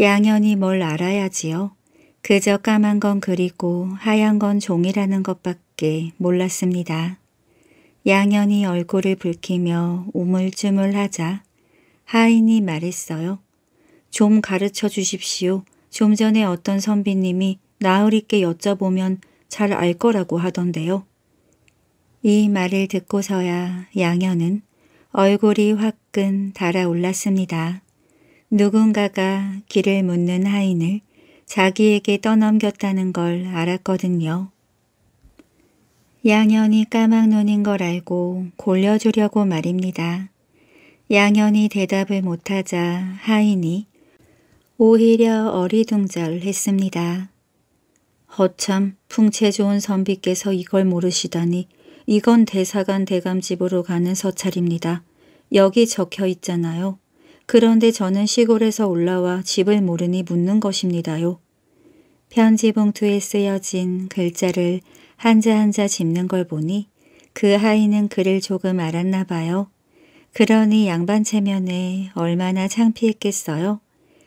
양현이 뭘 알아야지요. 그저 까만 건 그리고 하얀 건 종이라는 것밖에 몰랐습니다. 양현이 얼굴을 붉히며 우물쭈물하자 하인이 말했어요. 좀 가르쳐 주십시오. 좀 전에 어떤 선비님이 나으리께 여쭤보면 잘 알 거라고 하던데요. 이 말을 듣고서야 양현은 얼굴이 화끈 달아올랐습니다. 누군가가 길을 묻는 하인을 자기에게 떠넘겼다는 걸 알았거든요. 양현이 까막눈인 걸 알고 골려주려고 말입니다. 양현이 대답을 못하자 하인이 오히려 어리둥절했습니다. 허참 풍채 좋은 선비께서 이걸 모르시다니 이건 대사관 대감집으로 가는 서찰입니다. 여기 적혀 있잖아요. 그런데 저는 시골에서 올라와 집을 모르니 묻는 것입니다요. 편지 봉투에 쓰여진 글자를 한자 한자 짚는 걸 보니 그하인는 글을 조금 알았나 봐요. 그러니 양반 체면에 얼마나 창피했겠어요.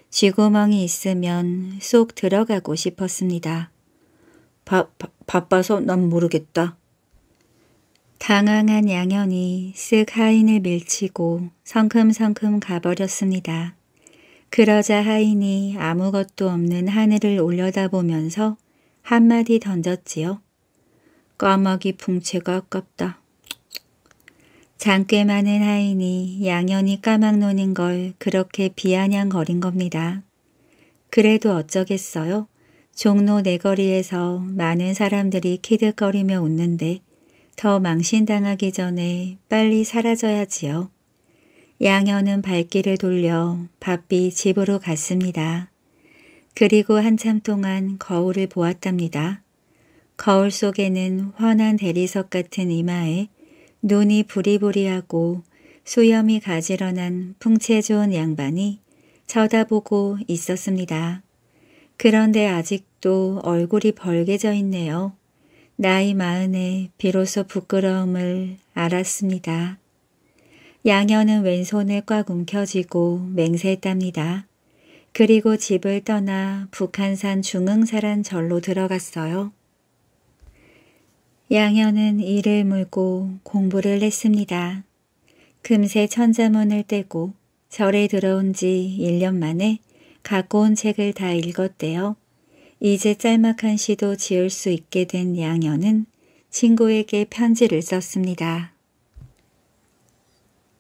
쥐구멍이 있으면 쏙 들어가고 싶었습니다. 바, 바, 바빠서 난 모르겠다. 당황한 양현이 쓱 하인을 밀치고 성큼성큼 가버렸습니다. 그러자 하인이 아무것도 없는 하늘을 올려다보면서 한마디 던졌지요. 까마귀 풍채가 아깝다. 장꽤 많은 하인이 양연히 까막노는 걸 그렇게 비아냥거린 겁니다. 그래도 어쩌겠어요? 종로 내거리에서 네 많은 사람들이 키득거리며 웃는데 더 망신당하기 전에 빨리 사라져야지요. 양현은 발길을 돌려 바삐 집으로 갔습니다. 그리고 한참 동안 거울을 보았답니다. 거울 속에는 환한 대리석 같은 이마에 눈이 부리부리하고 수염이 가지런한 풍채 좋은 양반이 쳐다보고 있었습니다. 그런데 아직도 얼굴이 벌개져 있네요. 나이 마흔에 비로소 부끄러움을 알았습니다. 양현은 왼손에꽉 움켜쥐고 맹세했답니다. 그리고 집을 떠나 북한산 중흥사란 절로 들어갔어요. 양현은 이를 물고 공부를 했습니다. 금세 천자문을 떼고 절에 들어온 지 1년 만에 갖고 온 책을 다 읽었대요. 이제 짤막한 시도 지을 수 있게 된 양현은 친구에게 편지를 썼습니다.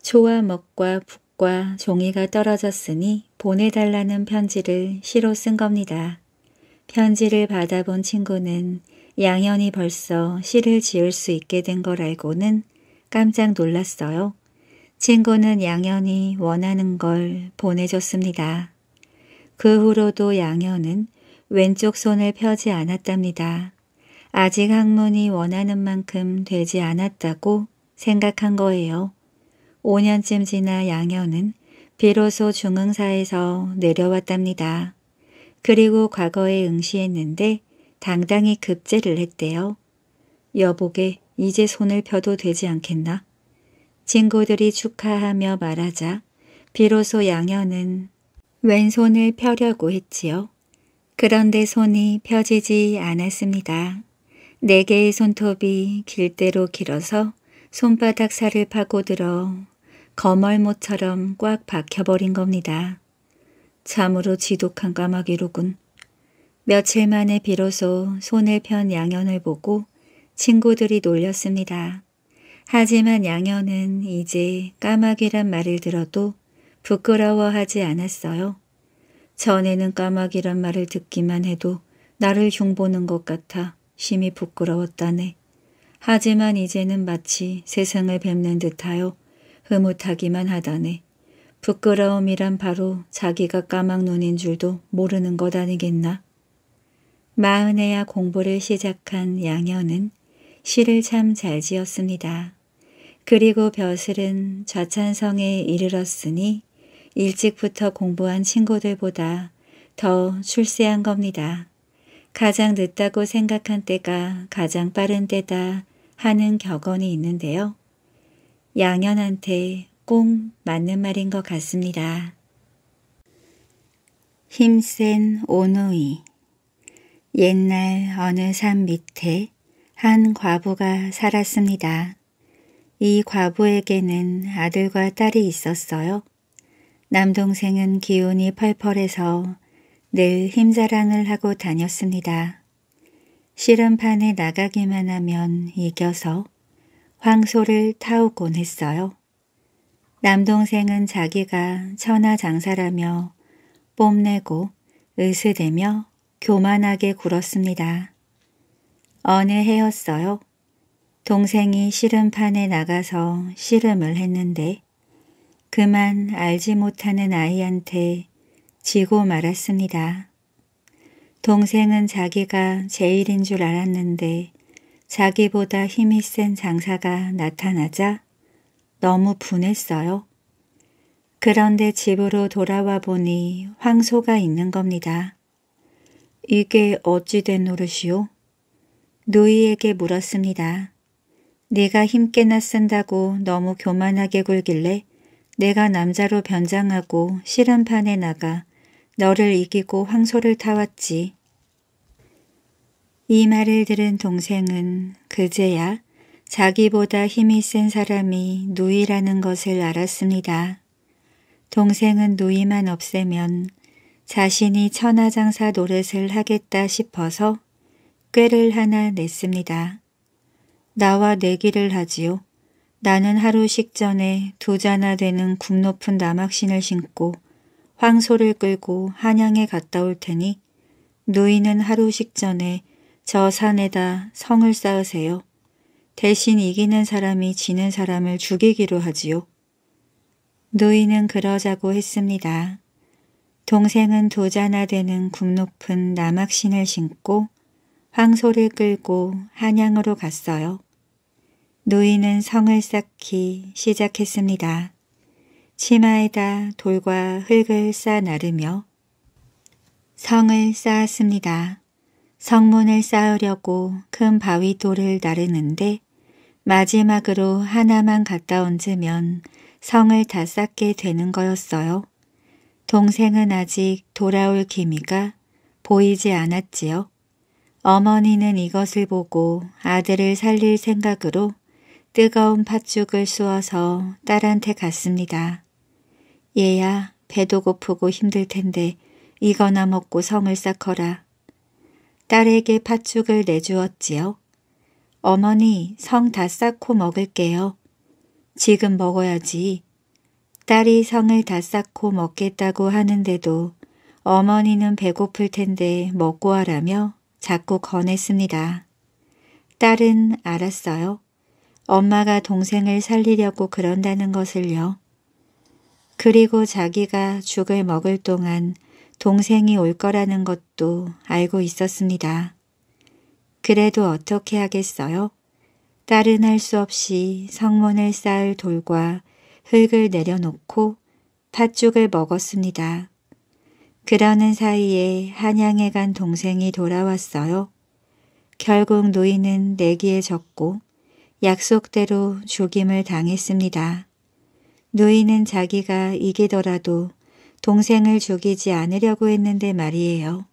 조와 먹과 북과 종이가 떨어졌으니 보내달라는 편지를 시로 쓴 겁니다. 편지를 받아본 친구는 양현이 벌써 시를 지을 수 있게 된 걸 알고는 깜짝 놀랐어요. 친구는 양현이 원하는 걸 보내줬습니다. 그 후로도 양현은 왼쪽 손을 펴지 않았답니다. 아직 학문이 원하는 만큼 되지 않았다고 생각한 거예요. 5년쯤 지나 양현은 비로소 중흥사에서 내려왔답니다. 그리고 과거에 응시했는데 당당히 급제를 했대요. 여보게 이제 손을 펴도 되지 않겠나? 친구들이 축하하며 말하자 비로소 양현은 왼손을 펴려고 했지요. 그런데 손이 펴지지 않았습니다. 네 개의 손톱이 길대로 길어서 손바닥 살을 파고들어 거멀모처럼꽉 박혀버린 겁니다. 참으로 지독한 까마귀로군. 며칠 만에 비로소 손을 편 양현을 보고 친구들이 놀렸습니다. 하지만 양현은 이제 까마귀란 말을 들어도 부끄러워하지 않았어요. 전에는 까마귀란 말을 듣기만 해도 나를 흉보는 것 같아 심히 부끄러웠다네. 하지만 이제는 마치 세상을 뵙는 듯하여 흐뭇하기만 하다네. 부끄러움이란 바로 자기가 까막눈인 줄도 모르는 것 아니겠나? 마흔에야 공부를 시작한 양현은 시를 참 잘 지었습니다. 그리고 벼슬은 좌찬성에 이르렀으니 일찍부터 공부한 친구들보다 더 출세한 겁니다. 가장 늦다고 생각한 때가 가장 빠른 때다 하는 격언이 있는데요. 양현한테 꼭 맞는 말인 것 같습니다. 힘센 오누이 옛날 어느 산 밑에 한 과부가 살았습니다. 이 과부에게는 아들과 딸이 있었어요. 남동생은 기운이 펄펄해서 늘 힘자랑을 하고 다녔습니다. 실험판에 나가기만 하면 이겨서 황소를 타오곤 했어요. 남동생은 자기가 천하장사라며 뽐내고 으스대며 교만하게 굴었습니다. 어느 해였어요? 동생이 씨름판에 나가서 씨름을 했는데 그만 알지 못하는 아이한테 지고 말았습니다. 동생은 자기가 제일인 줄 알았는데 자기보다 힘이 센 장사가 나타나자 너무 분했어요. 그런데 집으로 돌아와 보니 황소가 있는 겁니다. 이게 어찌 된 노릇이오? 누이에게 물었습니다. 네가 힘께나 쓴다고 너무 교만하게 굴길래 내가 남자로 변장하고 실험판에 나가 너를 이기고 황소를 타왔지. 이 말을 들은 동생은 그제야 자기보다 힘이 센 사람이 누이라는 것을 알았습니다. 동생은 누이만 없애면 자신이 천하장사 노릇을 하겠다 싶어서 꾀를 하나 냈습니다. 나와 내기를 하지요. 나는 하루 식전에 두 자나 되는 굽 높은 남학신을 신고 황소를 끌고 한양에 갔다 올 테니 누이는 하루 식전에 저 산에다 성을 쌓으세요. 대신 이기는 사람이 지는 사람을 죽이기로 하지요. 누이는 그러자고 했습니다. 동생은 도자나 되는 굽 높은 남학신을 신고 황소를 끌고 한양으로 갔어요. 노인은 성을 쌓기 시작했습니다. 치마에다 돌과 흙을 쌓아 나르며 성을 쌓았습니다. 성문을 쌓으려고 큰 바위 돌을 나르는데 마지막으로 하나만 갔다 얹으면 성을 다 쌓게 되는 거였어요. 동생은 아직 돌아올 기미가 보이지 않았지요. 어머니는 이것을 보고 아들을 살릴 생각으로 뜨거운 팥죽을 쑤어서 딸한테 갔습니다. 얘야 배도 고프고 힘들 텐데 이거나 먹고 성을 쌓거라. 딸에게 팥죽을 내주었지요. 어머니 성 다 쌓고 먹을게요. 지금 먹어야지. 딸이 성을 다 쌓고 먹겠다고 하는데도 어머니는 배고플 텐데 먹고 하라며 자꾸 권했습니다. 딸은 알았어요. 엄마가 동생을 살리려고 그런다는 것을요. 그리고 자기가 죽을 먹을 동안 동생이 올 거라는 것도 알고 있었습니다. 그래도 어떻게 하겠어요? 딸은 할 수 없이 성문을 쌓을 돌과 흙을 내려놓고 팥죽을 먹었습니다. 그러는 사이에 한양에 간 동생이 돌아왔어요. 결국 노인은 내기에 졌고 약속대로 죽임을 당했습니다. 노인은 자기가 이기더라도 동생을 죽이지 않으려고 했는데 말이에요.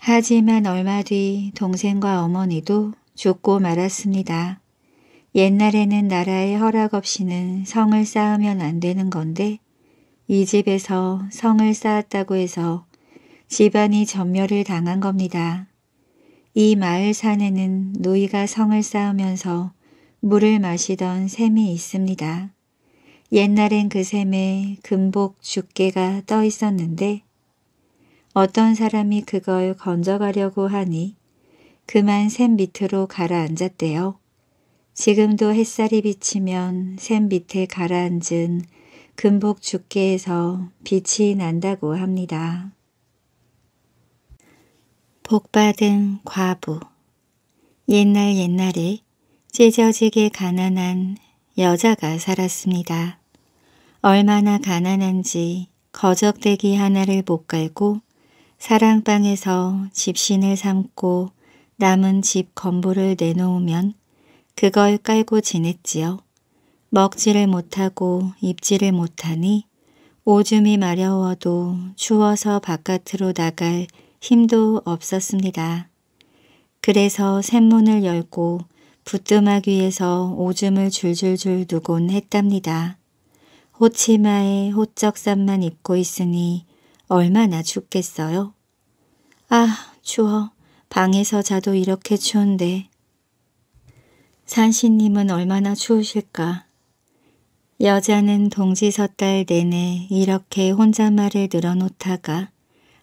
하지만 얼마 뒤 동생과 어머니도 죽고 말았습니다. 옛날에는 나라의 허락 없이는 성을 쌓으면 안 되는 건데 이 집에서 성을 쌓았다고 해서 집안이 전멸을 당한 겁니다. 이 마을 산에는 노이가 성을 쌓으면서 물을 마시던 샘이 있습니다. 옛날엔 그 샘에 금복 죽개가 떠 있었는데 어떤 사람이 그걸 건져가려고 하니 그만 샘 밑으로 가라앉았대요. 지금도 햇살이 비치면 샘 밑에 가라앉은 금복 주께에서 빛이 난다고 합니다. 복받은 과부 옛날 옛날에 찢어지게 가난한 여자가 살았습니다. 얼마나 가난한지 거적대기 하나를 못 갈고 사랑방에서 집신을 삼고 남은 집 건물을 내놓으면 그걸 깔고 지냈지요. 먹지를 못하고 입지를 못하니 오줌이 마려워도 추워서 바깥으로 나갈 힘도 없었습니다. 그래서 샘문을 열고 부뚜막 위에서 오줌을 줄줄줄 누곤 했답니다. 호치마에 호적산만 입고 있으니 얼마나 죽겠어요 아, 추워. 방에서 자도 이렇게 추운데 산신님은 얼마나 추우실까. 여자는 동지 섯달 내내 이렇게 혼잣말을 늘어놓다가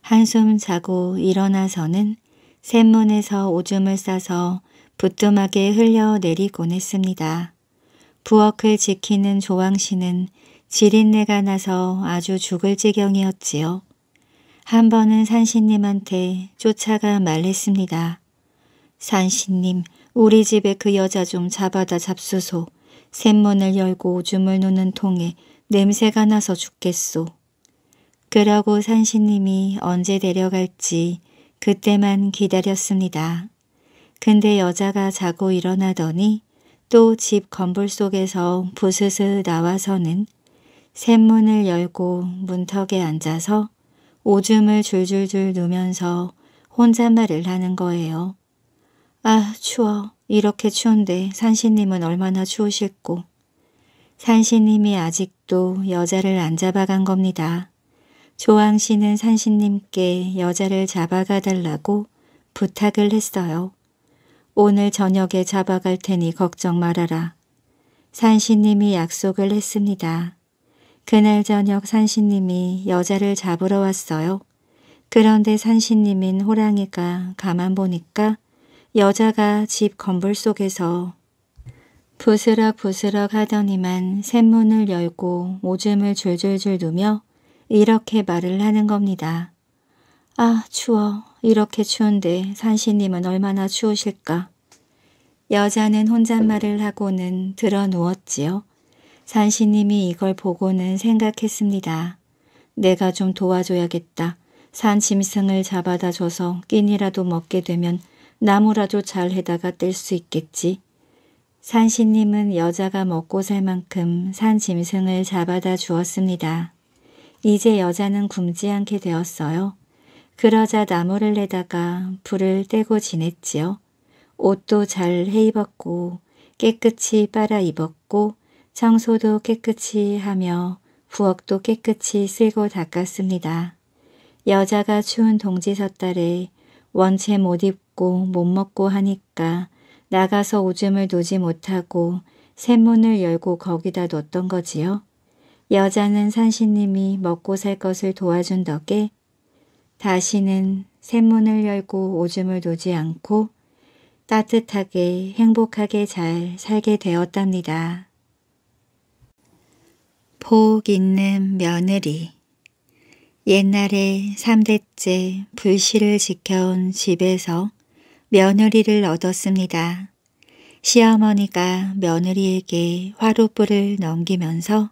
한숨 자고 일어나서는 샘문에서 오줌을 싸서 부뚜막에 흘려내리곤 했습니다. 부엌을 지키는 조왕씨는 지린내가 나서 아주 죽을 지경이었지요. 한 번은 산신님한테 쫓아가 말했습니다. 산신님, 우리 집에 그 여자 좀 잡아다 잡수소. 샘문을 열고 오줌을 누는 통에 냄새가 나서 죽겠소. 그러고 산신님이 언제 데려갈지 그때만 기다렸습니다. 근데 여자가 자고 일어나더니 또 집 건물 속에서 부스스 나와서는 샘문을 열고 문턱에 앉아서 오줌을 줄줄줄 누면서 혼잣말을 하는 거예요. 아 추워. 이렇게 추운데 산신님은 얼마나 추우실고. 산신님이 아직도 여자를 안 잡아간 겁니다. 조왕 씨는 산신님께 여자를 잡아가 달라고 부탁을 했어요. 오늘 저녁에 잡아갈 테니 걱정 말아라. 산신님이 약속을 했습니다. 그날 저녁 산신님이 여자를 잡으러 왔어요. 그런데 산신님인 호랑이가 가만 보니까 여자가 집 건물 속에서 부스럭부스럭 하더니만 샘문을 열고 오줌을 줄줄줄 누며 이렇게 말을 하는 겁니다. 아 추워 이렇게 추운데 산신님은 얼마나 추우실까. 여자는 혼잣말을 하고는 들어 누웠지요. 산신님이 이걸 보고는 생각했습니다. 내가 좀 도와줘야겠다. 산 짐승을 잡아다 줘서 끼니라도 먹게 되면 나무라도 잘 해다가 뗄 수 있겠지. 산신님은 여자가 먹고 살 만큼 산 짐승을 잡아다 주었습니다. 이제 여자는 굶지 않게 되었어요. 그러자 나무를 내다가 불을 떼고 지냈지요. 옷도 잘 해입었고 깨끗이 빨아 입었고 청소도 깨끗이 하며 부엌도 깨끗이 쓸고 닦았습니다. 여자가 추운 동지섣달에 원체 못 입고 먹고 못 먹고 하니까 나가서 오줌을 놓지 못하고 샘문을 열고 거기다 뒀던 거지요. 여자는 산신님이 먹고 살 것을 도와준 덕에 다시는 샘문을 열고 오줌을 놓지 않고 따뜻하게 행복하게 잘 살게 되었답니다. 복 있는 며느리 옛날에 3대째 불씨를 지켜온 집에서 며느리를 얻었습니다. 시어머니가 며느리에게 화롯불을 넘기면서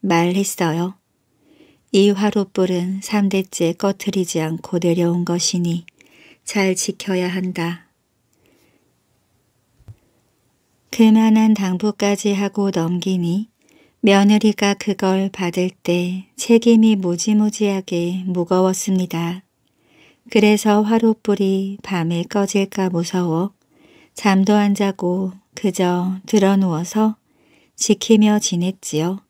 말했어요. 이 화롯불은 3대째 꺼트리지 않고 내려온 것이니 잘 지켜야 한다. 그만한 당부까지 하고 넘기니 며느리가 그걸 받을 때 책임이 무지무지하게 무거웠습니다. 그래서 화로불이 밤에 꺼질까 무서워 잠도 안 자고 그저 드러누워서 지키며 지냈지요.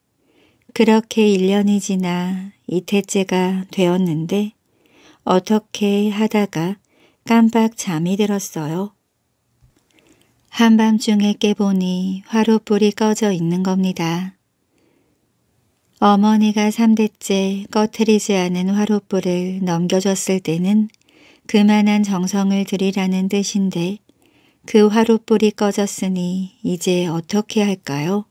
그렇게 1년이 지나 이태째가 되었는데 어떻게 하다가 깜빡 잠이 들었어요. 한밤중에 깨보니 화로불이 꺼져 있는 겁니다. 어머니가 3대째 꺼트리지 않은 화롯불을 넘겨줬을 때는 그만한 정성을 들이라는 뜻인데 그 화롯불이 꺼졌으니 이제 어떻게 할까요?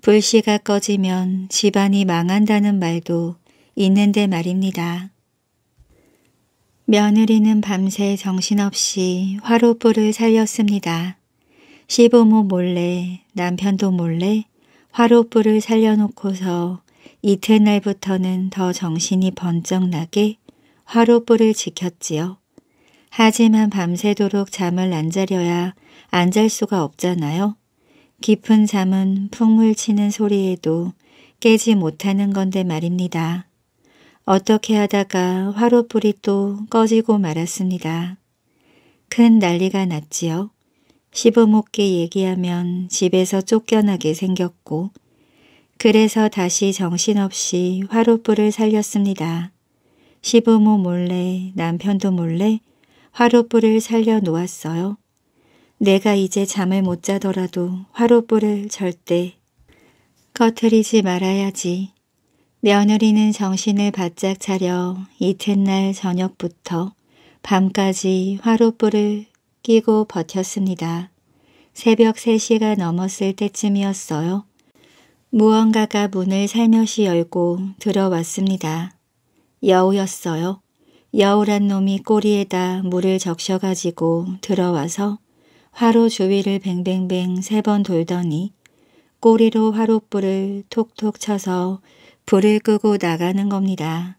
불씨가 꺼지면 집안이 망한다는 말도 있는데 말입니다. 며느리는 밤새 정신없이 화롯불을 살렸습니다. 시부모 몰래 남편도 몰래 화로불을 살려놓고서 이튿날부터는 더 정신이 번쩍 나게 화로불을 지켰지요. 하지만 밤새도록 잠을 안 자려야 안 잘 수가 없잖아요. 깊은 잠은 풍물치는 소리에도 깨지 못하는 건데 말입니다. 어떻게 하다가 화로불이 또 꺼지고 말았습니다. 큰 난리가 났지요. 시부모께 얘기하면 집에서 쫓겨나게 생겼고 그래서 다시 정신없이 화로불을 살렸습니다. 시부모 몰래 남편도 몰래 화로불을 살려 놓았어요. 내가 이제 잠을 못 자더라도 화로불을 절대 꺼트리지 말아야지. 며느리는 정신을 바짝 차려 이튿날 저녁부터 밤까지 화로불을 끼고 버텼습니다. 새벽 3시가 넘었을 때쯤이었어요. 무언가가 문을 살며시 열고 들어왔습니다. 여우였어요. 여우란 놈이 꼬리에다 물을 적셔가지고 들어와서 화로 주위를 뱅뱅뱅 세 번 돌더니 꼬리로 화로불을 톡톡 쳐서 불을 끄고 나가는 겁니다.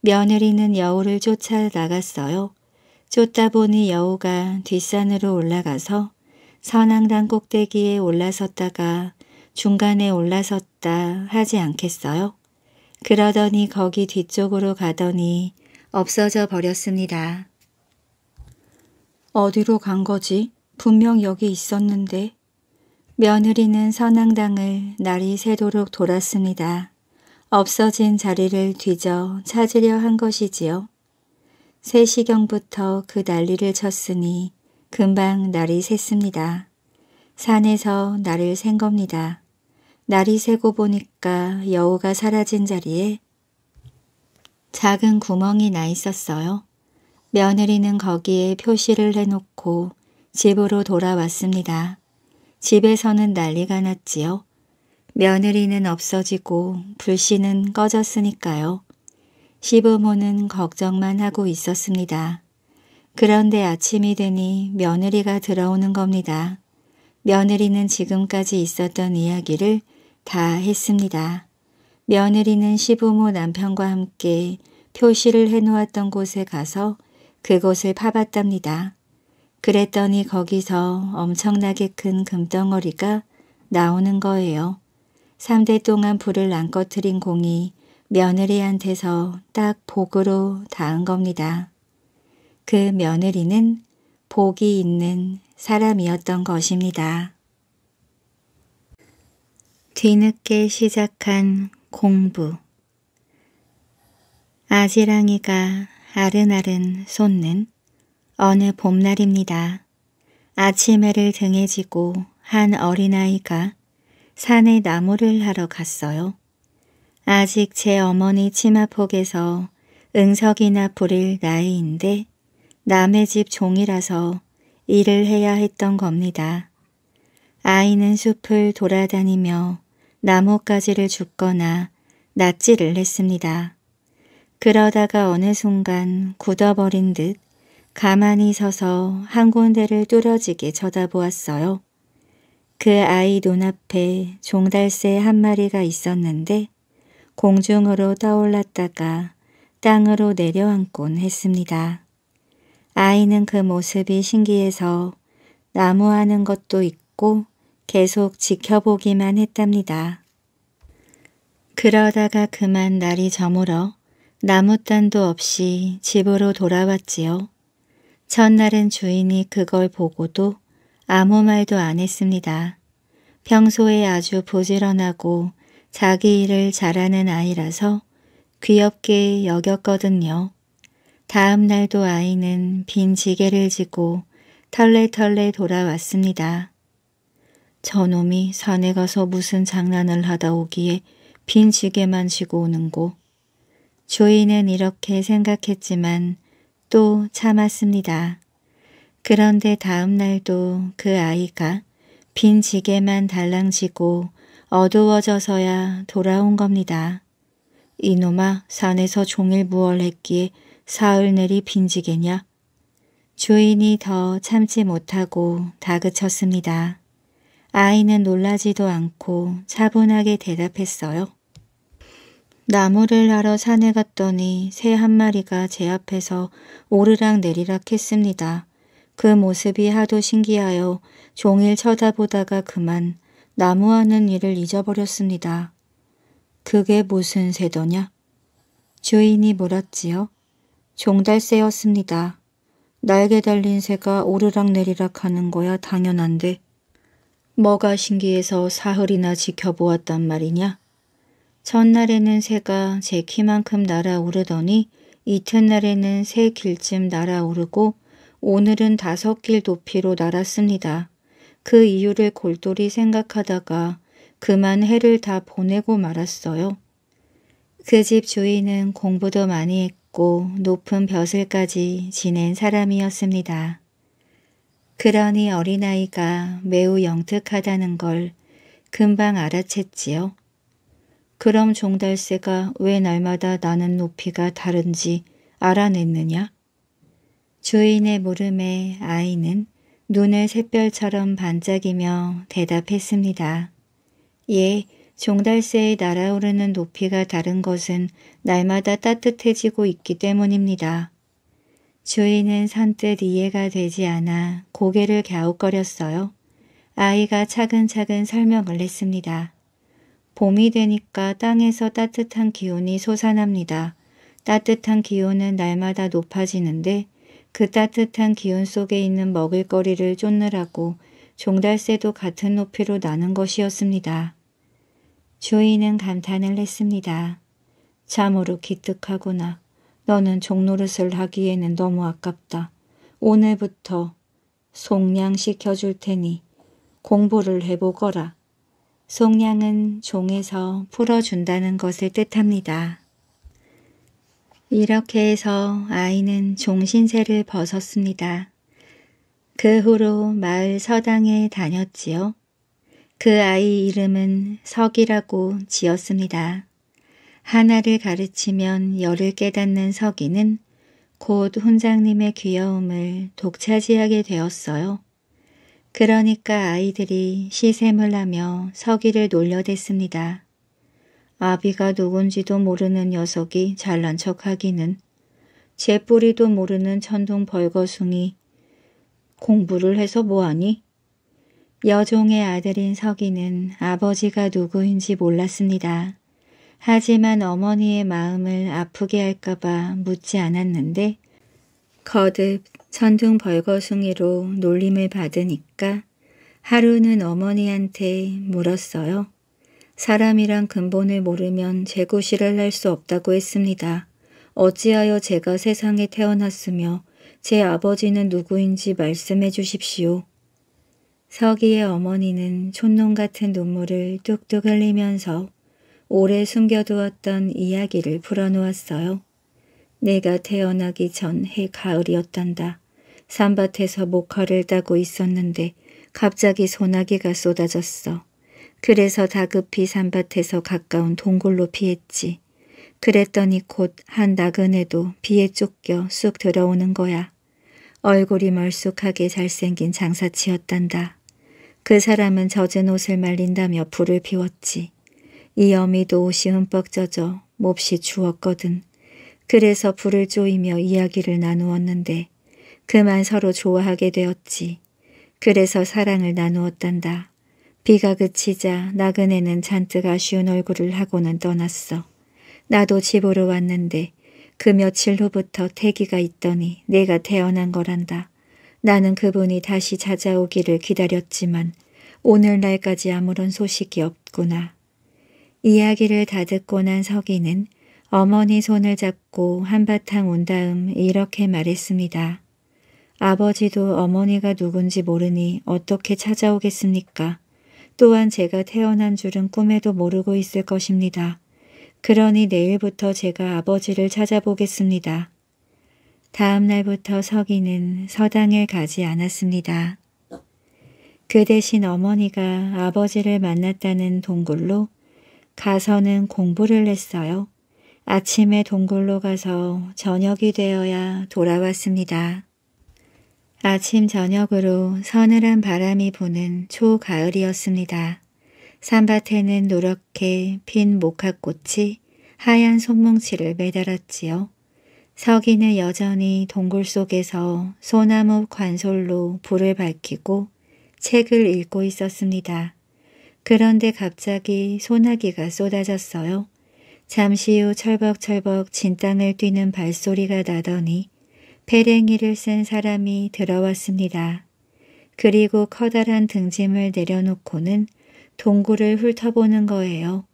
며느리는 여우를 쫓아 나갔어요. 쫓다 보니 여우가 뒷산으로 올라가서 선앙당 꼭대기에 올라섰다가 중간에 올라섰다 하지 않겠어요? 그러더니 거기 뒤쪽으로 가더니 없어져 버렸습니다. 어디로 간 거지? 분명 여기 있었는데. 며느리는 선앙당을 날이 새도록 돌았습니다. 없어진 자리를 뒤져 찾으려 한 것이지요. 세시경부터 그 난리를 쳤으니 금방 날이 샜습니다. 산에서 날을 샌 겁니다. 날이 새고 보니까 여우가 사라진 자리에 작은 구멍이 나 있었어요. 며느리는 거기에 표시를 해놓고 집으로 돌아왔습니다. 집에서는 난리가 났지요. 며느리는 없어지고 불씨는 꺼졌으니까요. 시부모는 걱정만 하고 있었습니다. 그런데 아침이 되니 며느리가 들어오는 겁니다. 며느리는 지금까지 있었던 이야기를 다 했습니다. 며느리는 시부모 남편과 함께 표시를 해놓았던 곳에 가서 그곳을 파봤답니다. 그랬더니 거기서 엄청나게 큰 금덩어리가 나오는 거예요. 3대 동안 불을 안꺼뜨린 공이 며느리한테서 딱 복으로 닿은 겁니다. 그 며느리는 복이 있는 사람이었던 것입니다. 뒤늦게 시작한 공부 아지랑이가 아른아른 솟는 어느 봄날입니다. 아침에를 등에 지고 한 어린아이가 산에 나무를 하러 갔어요. 아직 제 어머니 치마폭에서 응석이나 부릴 나이인데 남의 집 종이라서 일을 해야 했던 겁니다. 아이는 숲을 돌아다니며 나뭇가지를 줍거나 낫지를 했습니다. 그러다가 어느 순간 굳어버린 듯 가만히 서서 한 군데를 뚫어지게 쳐다보았어요. 그 아이 눈앞에 종달새 한 마리가 있었는데 공중으로 떠올랐다가 땅으로 내려앉곤 했습니다. 아이는 그 모습이 신기해서 나무하는 것도 있고 계속 지켜보기만 했답니다. 그러다가 그만 날이 저물어 나무단도 없이 집으로 돌아왔지요. 첫날은 주인이 그걸 보고도 아무 말도 안 했습니다. 평소에 아주 부지런하고 자기 일을 잘하는 아이라서 귀엽게 여겼거든요. 다음 날도 아이는 빈 지게를 지고 털레털레 돌아왔습니다. 저놈이 산에 가서 무슨 장난을 하다 오기에 빈 지게만 지고 오는고. 주인은 이렇게 생각했지만 또 참았습니다. 그런데 다음 날도 그 아이가 빈 지게만 달랑지고 어두워져서야 돌아온 겁니다. 이놈아 산에서 종일 무얼했기에 사흘 내리 빈지겠냐 주인이 더 참지 못하고 다그쳤습니다. 아이는 놀라지도 않고 차분하게 대답했어요. 나무를 하러 산에 갔더니 새 한 마리가 제 앞에서 오르락 내리락 했습니다. 그 모습이 하도 신기하여 종일 쳐다보다가 그만 나무하는 일을 잊어버렸습니다. 그게 무슨 새더냐? 주인이 물었지요. 종달새였습니다. 날개 달린 새가 오르락 내리락 하는 거야 당연한데 뭐가 신기해서 사흘이나 지켜보았단 말이냐? 전날에는 새가 제 키만큼 날아오르더니 이튿날에는 세 길쯤 날아오르고 오늘은 다섯 길 높이로 날았습니다. 그 이유를 골똘히 생각하다가 그만 해를 다 보내고 말았어요. 그 집 주인은 공부도 많이 했고 높은 벼슬까지 지낸 사람이었습니다. 그러니 어린아이가 매우 영특하다는 걸 금방 알아챘지요. 그럼 종달새가 왜 날마다 나는 높이가 다른지 알아냈느냐? 주인의 물음에 아이는 눈을 샛별처럼 반짝이며 대답했습니다. 예, 종달새에 날아오르는 높이가 다른 것은 날마다 따뜻해지고 있기 때문입니다. 주인은 선뜻 이해가 되지 않아 고개를 갸웃거렸어요. 아이가 차근차근 설명을 했습니다. 봄이 되니까 땅에서 따뜻한 기운이 솟아납니다. 따뜻한 기온은 날마다 높아지는데 그 따뜻한 기운 속에 있는 먹을거리를 쫓느라고 종달새도 같은 높이로 나는 것이었습니다. 주인은 감탄을 했습니다. 참으로 기특하구나. 너는 종노릇을 하기에는 너무 아깝다. 오늘부터 송량시켜줄 테니 공부를 해보거라. 송량은 종에서 풀어준다는 것을 뜻합니다. 이렇게 해서 아이는 종신세를 벗었습니다. 그 후로 마을 서당에 다녔지요. 그 아이 이름은 석이라고 지었습니다. 하나를 가르치면 열을 깨닫는 석이는 곧 훈장님의 귀여움을 독차지하게 되었어요. 그러니까 아이들이 시샘을 하며 석이를 놀려댔습니다. 아비가 누군지도 모르는 녀석이 잘난 척하기는 제 뿌리도 모르는 천둥 벌거숭이 공부를 해서 뭐하니? 여종의 아들인 석이는 아버지가 누구인지 몰랐습니다. 하지만 어머니의 마음을 아프게 할까봐 묻지 않았는데 거듭 천둥 벌거숭이로 놀림을 받으니까 하루는 어머니한테 물었어요. 사람이란 근본을 모르면 재구실을 할 수 없다고 했습니다. 어찌하여 제가 세상에 태어났으며 제 아버지는 누구인지 말씀해 주십시오. 서기의 어머니는 촛농 같은 눈물을 뚝뚝 흘리면서 오래 숨겨두었던 이야기를 풀어놓았어요. 내가 태어나기 전 해 가을이었단다. 산밭에서 목화를 따고 있었는데 갑자기 소나기가 쏟아졌어. 그래서 다급히 산밭에서 가까운 동굴로 피했지. 그랬더니 곧 한 나그네도 비에 쫓겨 쑥 들어오는 거야. 얼굴이 멀쑥하게 잘생긴 장사치였단다. 그 사람은 젖은 옷을 말린다며 불을 피웠지. 이 어미도 옷이 흠뻑 젖어 몹시 추웠거든. 그래서 불을 쪼이며 이야기를 나누었는데 그만 서로 좋아하게 되었지. 그래서 사랑을 나누었단다. 비가 그치자 나그네는 잔뜩 아쉬운 얼굴을 하고는 떠났어. 나도 집으로 왔는데 그 며칠 후부터 태기가 있더니 내가 태어난 거란다. 나는 그분이 다시 찾아오기를 기다렸지만 오늘날까지 아무런 소식이 없구나. 이야기를 다 듣고 난 서기는 어머니 손을 잡고 한바탕 온 다음 이렇게 말했습니다. 아버지도 어머니가 누군지 모르니 어떻게 찾아오겠습니까? 또한 제가 태어난 줄은 꿈에도 모르고 있을 것입니다. 그러니 내일부터 제가 아버지를 찾아보겠습니다. 다음 날부터 서기는 서당에 가지 않았습니다. 그 대신 어머니가 아버지를 만났다는 동굴로 가서는 공부를 했어요. 아침에 동굴로 가서 저녁이 되어야 돌아왔습니다. 아침 저녁으로 서늘한 바람이 부는 초가을이었습니다. 산밭에는 노랗게 핀 목화꽃이 하얀 손뭉치를 매달았지요. 서기는 여전히 동굴 속에서 소나무 관솔로 불을 밝히고 책을 읽고 있었습니다. 그런데 갑자기 소나기가 쏟아졌어요. 잠시 후 철벅철벅 진땅을 뛰는 발소리가 나더니 베랭이를 쓴 사람이 들어왔습니다. 그리고 커다란 등짐을 내려놓고는 동굴을 훑어보는 거예요.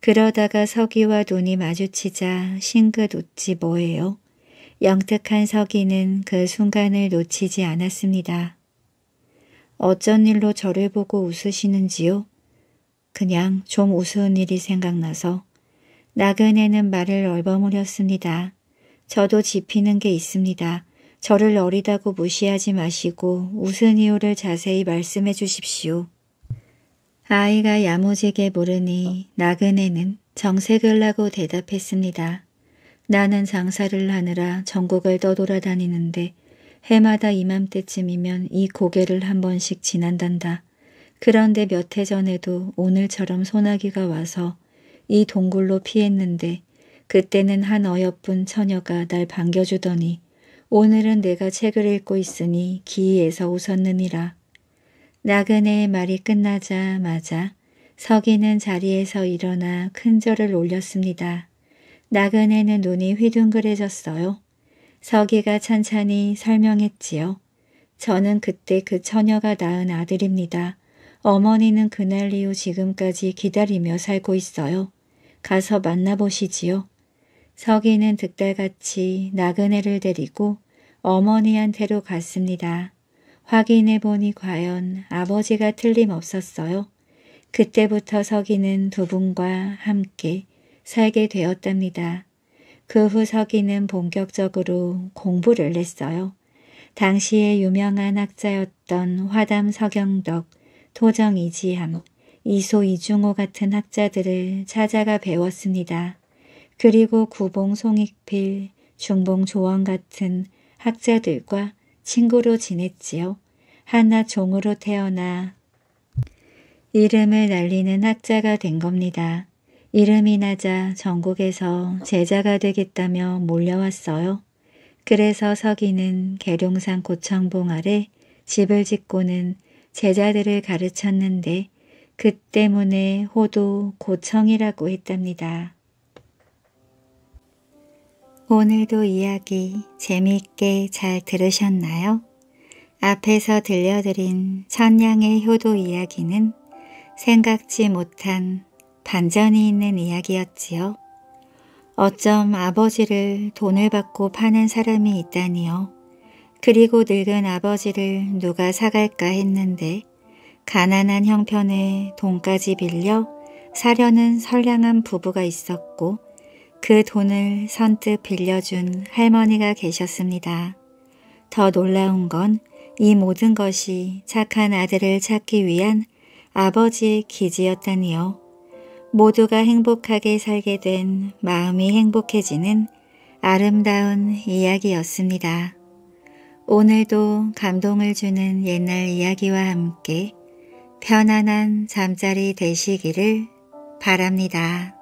그러다가 서기와 눈이 마주치자 싱긋 웃지 뭐예요. 영특한 서기는 그 순간을 놓치지 않았습니다. 어쩐 일로 저를 보고 웃으시는지요? 그냥 좀 우스운 일이 생각나서 나그네는 말을 얼버무렸습니다. 저도 지피는 게 있습니다. 저를 어리다고 무시하지 마시고 웃은 이유를 자세히 말씀해 주십시오. 아이가 야무지게 물으니 나그네는 정색을 하고 대답했습니다. 나는 장사를 하느라 전국을 떠돌아다니는데 해마다 이맘때쯤이면 이 고개를 한 번씩 지난단다. 그런데 몇 해 전에도 오늘처럼 소나기가 와서 이 동굴로 피했는데 그때는 한 어여쁜 처녀가 날 반겨주더니 오늘은 내가 책을 읽고 있으니 기이에서 웃었느니라. 나그네의 말이 끝나자마자 서기는 자리에서 일어나 큰 절을 올렸습니다. 나그네는 눈이 휘둥그레졌어요. 서기가 찬찬히 설명했지요. 저는 그때 그 처녀가 낳은 아들입니다. 어머니는 그날 이후 지금까지 기다리며 살고 있어요. 가서 만나보시지요. 서기는 득달같이 나그네를 데리고 어머니한테로 갔습니다. 확인해 보니 과연 아버지가 틀림없었어요. 그때부터 서기는 두 분과 함께 살게 되었답니다. 그 후 서기는 본격적으로 공부를 했어요. 당시에 유명한 학자였던 화담 서경덕, 토정 이지함, 이소 이중호 같은 학자들을 찾아가 배웠습니다. 그리고 구봉 송익필, 중봉 조원 같은 학자들과 친구로 지냈지요. 하나 종으로 태어나 이름을 날리는 학자가 된 겁니다. 이름이 나자 전국에서 제자가 되겠다며 몰려왔어요. 그래서 서기는 계룡산 고창봉 아래 집을 짓고는 제자들을 가르쳤는데 그 때문에 호도 고청이라고 했답니다. 오늘도 이야기 재미있게 잘 들으셨나요? 앞에서 들려드린 천냥의 효도 이야기는 생각지 못한 반전이 있는 이야기였지요. 어쩜 아버지를 돈을 받고 파는 사람이 있다니요. 그리고 늙은 아버지를 누가 사갈까 했는데 가난한 형편에 돈까지 빌려 사려는 선량한 부부가 있었고 그 돈을 선뜻 빌려준 할머니가 계셨습니다. 더 놀라운 건 이 모든 것이 착한 아들을 찾기 위한 아버지의 기지였다니요. 모두가 행복하게 살게 된 마음이 행복해지는 아름다운 이야기였습니다. 오늘도 감동을 주는 옛날 이야기와 함께 편안한 잠자리 되시기를 바랍니다.